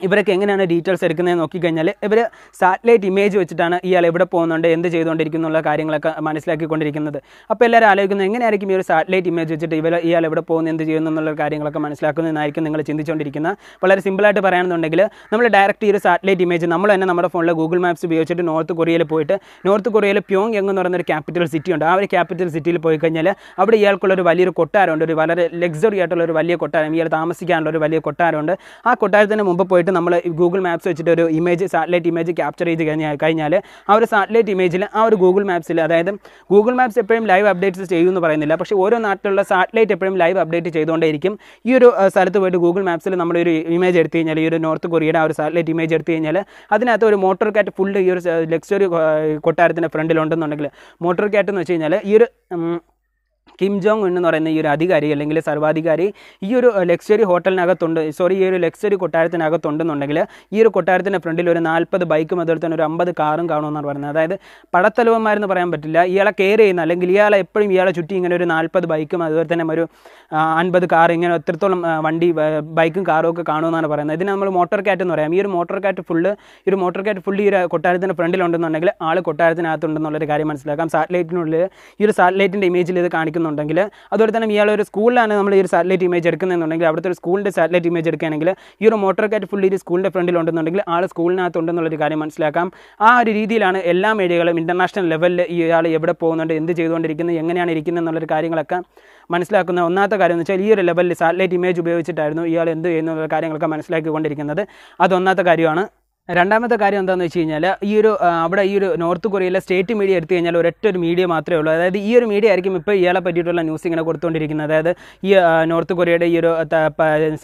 ഇവരൊക്കെ എങ്ങനെയാണ് ഡീറ്റെയിൽസ് എടുക്കുന്നത് നോക്കിക്കഴിഞ്ഞാൽ ഇവർ സാറ്റലൈറ്റ് ഇമേജ് വെച്ചിട്ടാണ് ഇയാൾ എവിടെ പോകുന്നുണ്ട് എന്ത് ചെയ്തുകൊണ്ടിരിക്കുന്നു എന്നുള്ള കാര്യങ്ങളൊക്കെ മനസ്സിലാക്കിക്കൊണ്ടിരിക്കുന്നത് അപ്പോൾ എല്ലാവരും ആലോചിക്കുന്നത് എങ്ങനെയായിരിക്കും ഈ ഒരു സാറ്റലൈറ്റ് ഇമേജ് വെച്ചിട്ട് ഇവർ ഇയാൾ എവിടെ പോകുന്നത് എന്ത് ചെയ്യുന്നു എന്നുള്ള കാര്യങ്ങളൊക്കെ മനസ്സിലാക്കുന്നതെന്നായിരിക്കും നിങ്ങൾ ചിന്തിച്ചുകൊണ്ടിരിക്കുന്നത് വളരെ സിമ്പിളായിട്ട് പറയുകയാണെന്നുണ്ടെങ്കിൽ നമ്മൾ ഡയറക്റ്റ് ഈ ഒരു സാറ്റലൈറ്റ് ഇമേജ് നമ്മൾ തന്നെ നമ്മുടെ ഫോണിൽ ഗൂഗിൾ മാപ്സ് ഉപയോഗിച്ചിട്ട് നോർത്ത് കൊറിയയിൽ പോയിട്ട് നോർത്ത് കൊറിയയിൽ പ്യോങ് എന്ന് പറയുന്ന ഒരു ക്യാപിറ്റൽ സിറ്റി ഉണ്ട് ആ ഒരു ക്യാപിറ്റൽ സിറ്റിയിൽ പോയി കഴിഞ്ഞാൽ അവിടെ ഇയാൾക്കുള്ള ഒരു വലിയൊരു കൊട്ടാരമുണ്ട് ഒരു വളരെ ലക്സറി ആയിട്ടുള്ള ഒരു വലിയ കൊട്ടാരം ഇയാൾ താമസിക്കാനുള്ള ഒരു വലിയ കൊട്ടാരമുണ്ട് ആ കൊട്ടാരത്തിന് മുമ്പ് പോയിട്ട് ആയിട്ട് നമ്മൾ ഗൂഗിൾ മാപ്സ് വെച്ചിട്ട് ഒരു ഇമേജ് സാറ്റലൈറ്റ് ഇമേജ് ക്യാപ്ചർ ചെയ്ത് കഴിഞ്ഞാൽ കഴിഞ്ഞാൽ ആ ഒരു സാറ്റലൈറ്റ് ഇമേജിൽ ആ ഒരു ഗൂഗിൾ മാപ്സിൽ അതായത് ഗൂഗിൾ മാപ്സ് എപ്പോഴും ലൈവ് അപ്ഡേറ്റ്സ് ചെയ്യുമെന്ന് പറയുന്നില്ല പക്ഷേ ഓരോ നാട്ടിലുള്ള സാറ്റലൈറ്റ് എപ്പോഴും ലൈവ് അപ്ഡേറ്റ് ചെയ്തുകൊണ്ടേയിരിക്കും ഈ ഒരു സ്ഥലത്ത് പോയിട്ട് ഗൂഗിൾ മാപ്സിൽ നമ്മളൊരു ഇമേജ് എടുത്തു കഴിഞ്ഞാൽ ഈ ഒരു നോർത്ത് കൊറിയയുടെ ആ ഒരു സാറ്റലൈറ്റ് ഇമേജ് എടുത്തു കഴിഞ്ഞാൽ അതിനകത്ത് ഒരു മോട്ടോർ കാറ്റ് ഫുൾ ഈ ഒരു ലക്സറി കൊട്ടാരത്തിൻ്റെ ഫ്രണ്ടിലുണ്ടെന്നുണ്ടെങ്കിൽ മോട്ടോർ കാറ്റ് എന്ന് വെച്ച് കഴിഞ്ഞാൽ ഈ ഒരു കിം ജോങ് എന്ന് പറയുന്ന ഈ ഒരു അധികാരി അല്ലെങ്കിൽ സർവാധികാരി ഈ ഒരു ലക്ഷ്വറി ഹോട്ടലിനകത്തുണ്ട് സോറി ഈ ഒരു ലക്ഷ്വറി കൊട്ടാരത്തിനകത്തുണ്ടെന്നുണ്ടെങ്കിൽ ഈ ഒരു കൊട്ടാരത്തിൻ്റെ ഫ്രണ്ടിൽ ഒരു നാൽപ്പത് ബൈക്കും അതുപോലെ തന്നെ ഒരു അമ്പത് കാറും കാണുമെന്നാണ് പറയുന്നത് അതായത് പടത്തലവന്മാരെന്ന് പറയാൻ പറ്റില്ല ഇയാളെ കെയർ ചെയ്യുന്ന അല്ലെങ്കിൽ ഇയാളെ എപ്പോഴും ഇയാളെ ചുറ്റി ഇങ്ങനെ ഒരു നാൽപ്പത് ബൈക്കും അതുപോലെ തന്നെ ഒരു അൻപത് കാർ ഇങ്ങനെ എത്രത്തോളം വണ്ടി ബൈക്കും കാറും ഒക്കെ കാണുമെന്നാണ് പറയുന്നത് ഇതിന് നമ്മൾ മോട്ടോർ കാറ്റ് എന്ന് പറയാം ഈ ഒരു മോട്ടോർ കാറ്റ് ഫുള്ള് ഈ ഒരു മോട്ടോർ കാറ്റ് ഫുള്ള് ഈ ഒരു കൊട്ടാരത്തിൻ്റെ ഫ്രണ്ടിലുണ്ടെന്നുണ്ടെങ്കിൽ ആൾ കൊട്ടാരത്തിനകത്തുണ്ടെന്നുള്ളൊരു കാര്യം മനസ്സിലാക്കാം സാറ്റലൈറ്റിനുള്ളിൽ ഈ ഒരു സാറ്റലൈറ്റിൻ്റെ ഇമേജിൽ ഇത് കാണിക്കുന്നു എടുക്കുന്നുണ്ടെങ്കിൽ അതുപോലെ തന്നെ ഇയാൾ ഒരു സ്കൂളിലാണ് നമ്മൾ ഈ ഒരു സാറ്റലൈറ്റ് ഇമേജ് എടുക്കുന്നതെന്നുണ്ടെങ്കിൽ അവിടുത്തെ ഒരു സ്കൂളിൻ്റെ സാറ്റലൈറ്റ് ഇമേജ് എടുക്കുകയാണെങ്കിൽ ഈ ഒരു മോട്ടോർ കാറ്റ് ഫുള്ളി ഒരു സ്കൂളിൻ്റെ ഫ്രണ്ടിൽ ഉണ്ടെന്നുണ്ടെങ്കിൽ ആൾ സ്കൂളിനകത്തുണ്ടെന്നുള്ളൊരു കാര്യം മനസ്സിലാക്കാം ആ ഒരു രീതിയിലാണ് എല്ലാ മീഡിയകളും ഇൻ്റർനാഷണൽ ലെവലിൽ ഇയാൾ എവിടെ പോകുന്നുണ്ട് എന്ത് ചെയ്തുകൊണ്ടിരിക്കുന്നത് എങ്ങനെയാണ് ഇരിക്കുന്നത് എന്നുള്ളൊരു കാര്യങ്ങളൊക്കെ മനസ്സിലാക്കുന്ന ഒന്നാമത്തെ കാര്യം എന്ന് വെച്ചാൽ ഈ ഒരു ലെവലിൽ സാറ്റലൈറ്റ് ഇമേജ് ഉപയോഗിച്ചിട്ടായിരുന്നു ഇയാൾ എന്ത് ചെയ്യുന്നു എന്നുള്ള കാര്യങ്ങളൊക്കെ മനസ്സിലാക്കിക്കൊണ്ടിരിക്കുന്നത് അത് ഒന്നാമത്തെ കാര്യമാണ് രണ്ടാമത്തെ കാര്യം എന്താണെന്ന് വെച്ച് കഴിഞ്ഞാൽ ഈ ഒരു അവിടെ ഈ ഒരു നോർത്ത് കൊറിയയിലെ സ്റ്റേറ്റ് മീഡിയ എടുത്തു കഴിഞ്ഞാൽ ഒരൊറ്റ ഒരു മീഡിയ മാത്രമേ ഉള്ളൂ അതായത് ഈ ഒരു മീഡിയ ആയിരിക്കും ഇപ്പോൾ ഇയാളെ പറ്റിയിട്ടുള്ള ന്യൂസ് ഇങ്ങനെ കൊടുത്തുകൊണ്ടിരിക്കുന്നത് അതായത് ഈ നോർത്ത് കൊറിയയുടെ ഈ ഒരു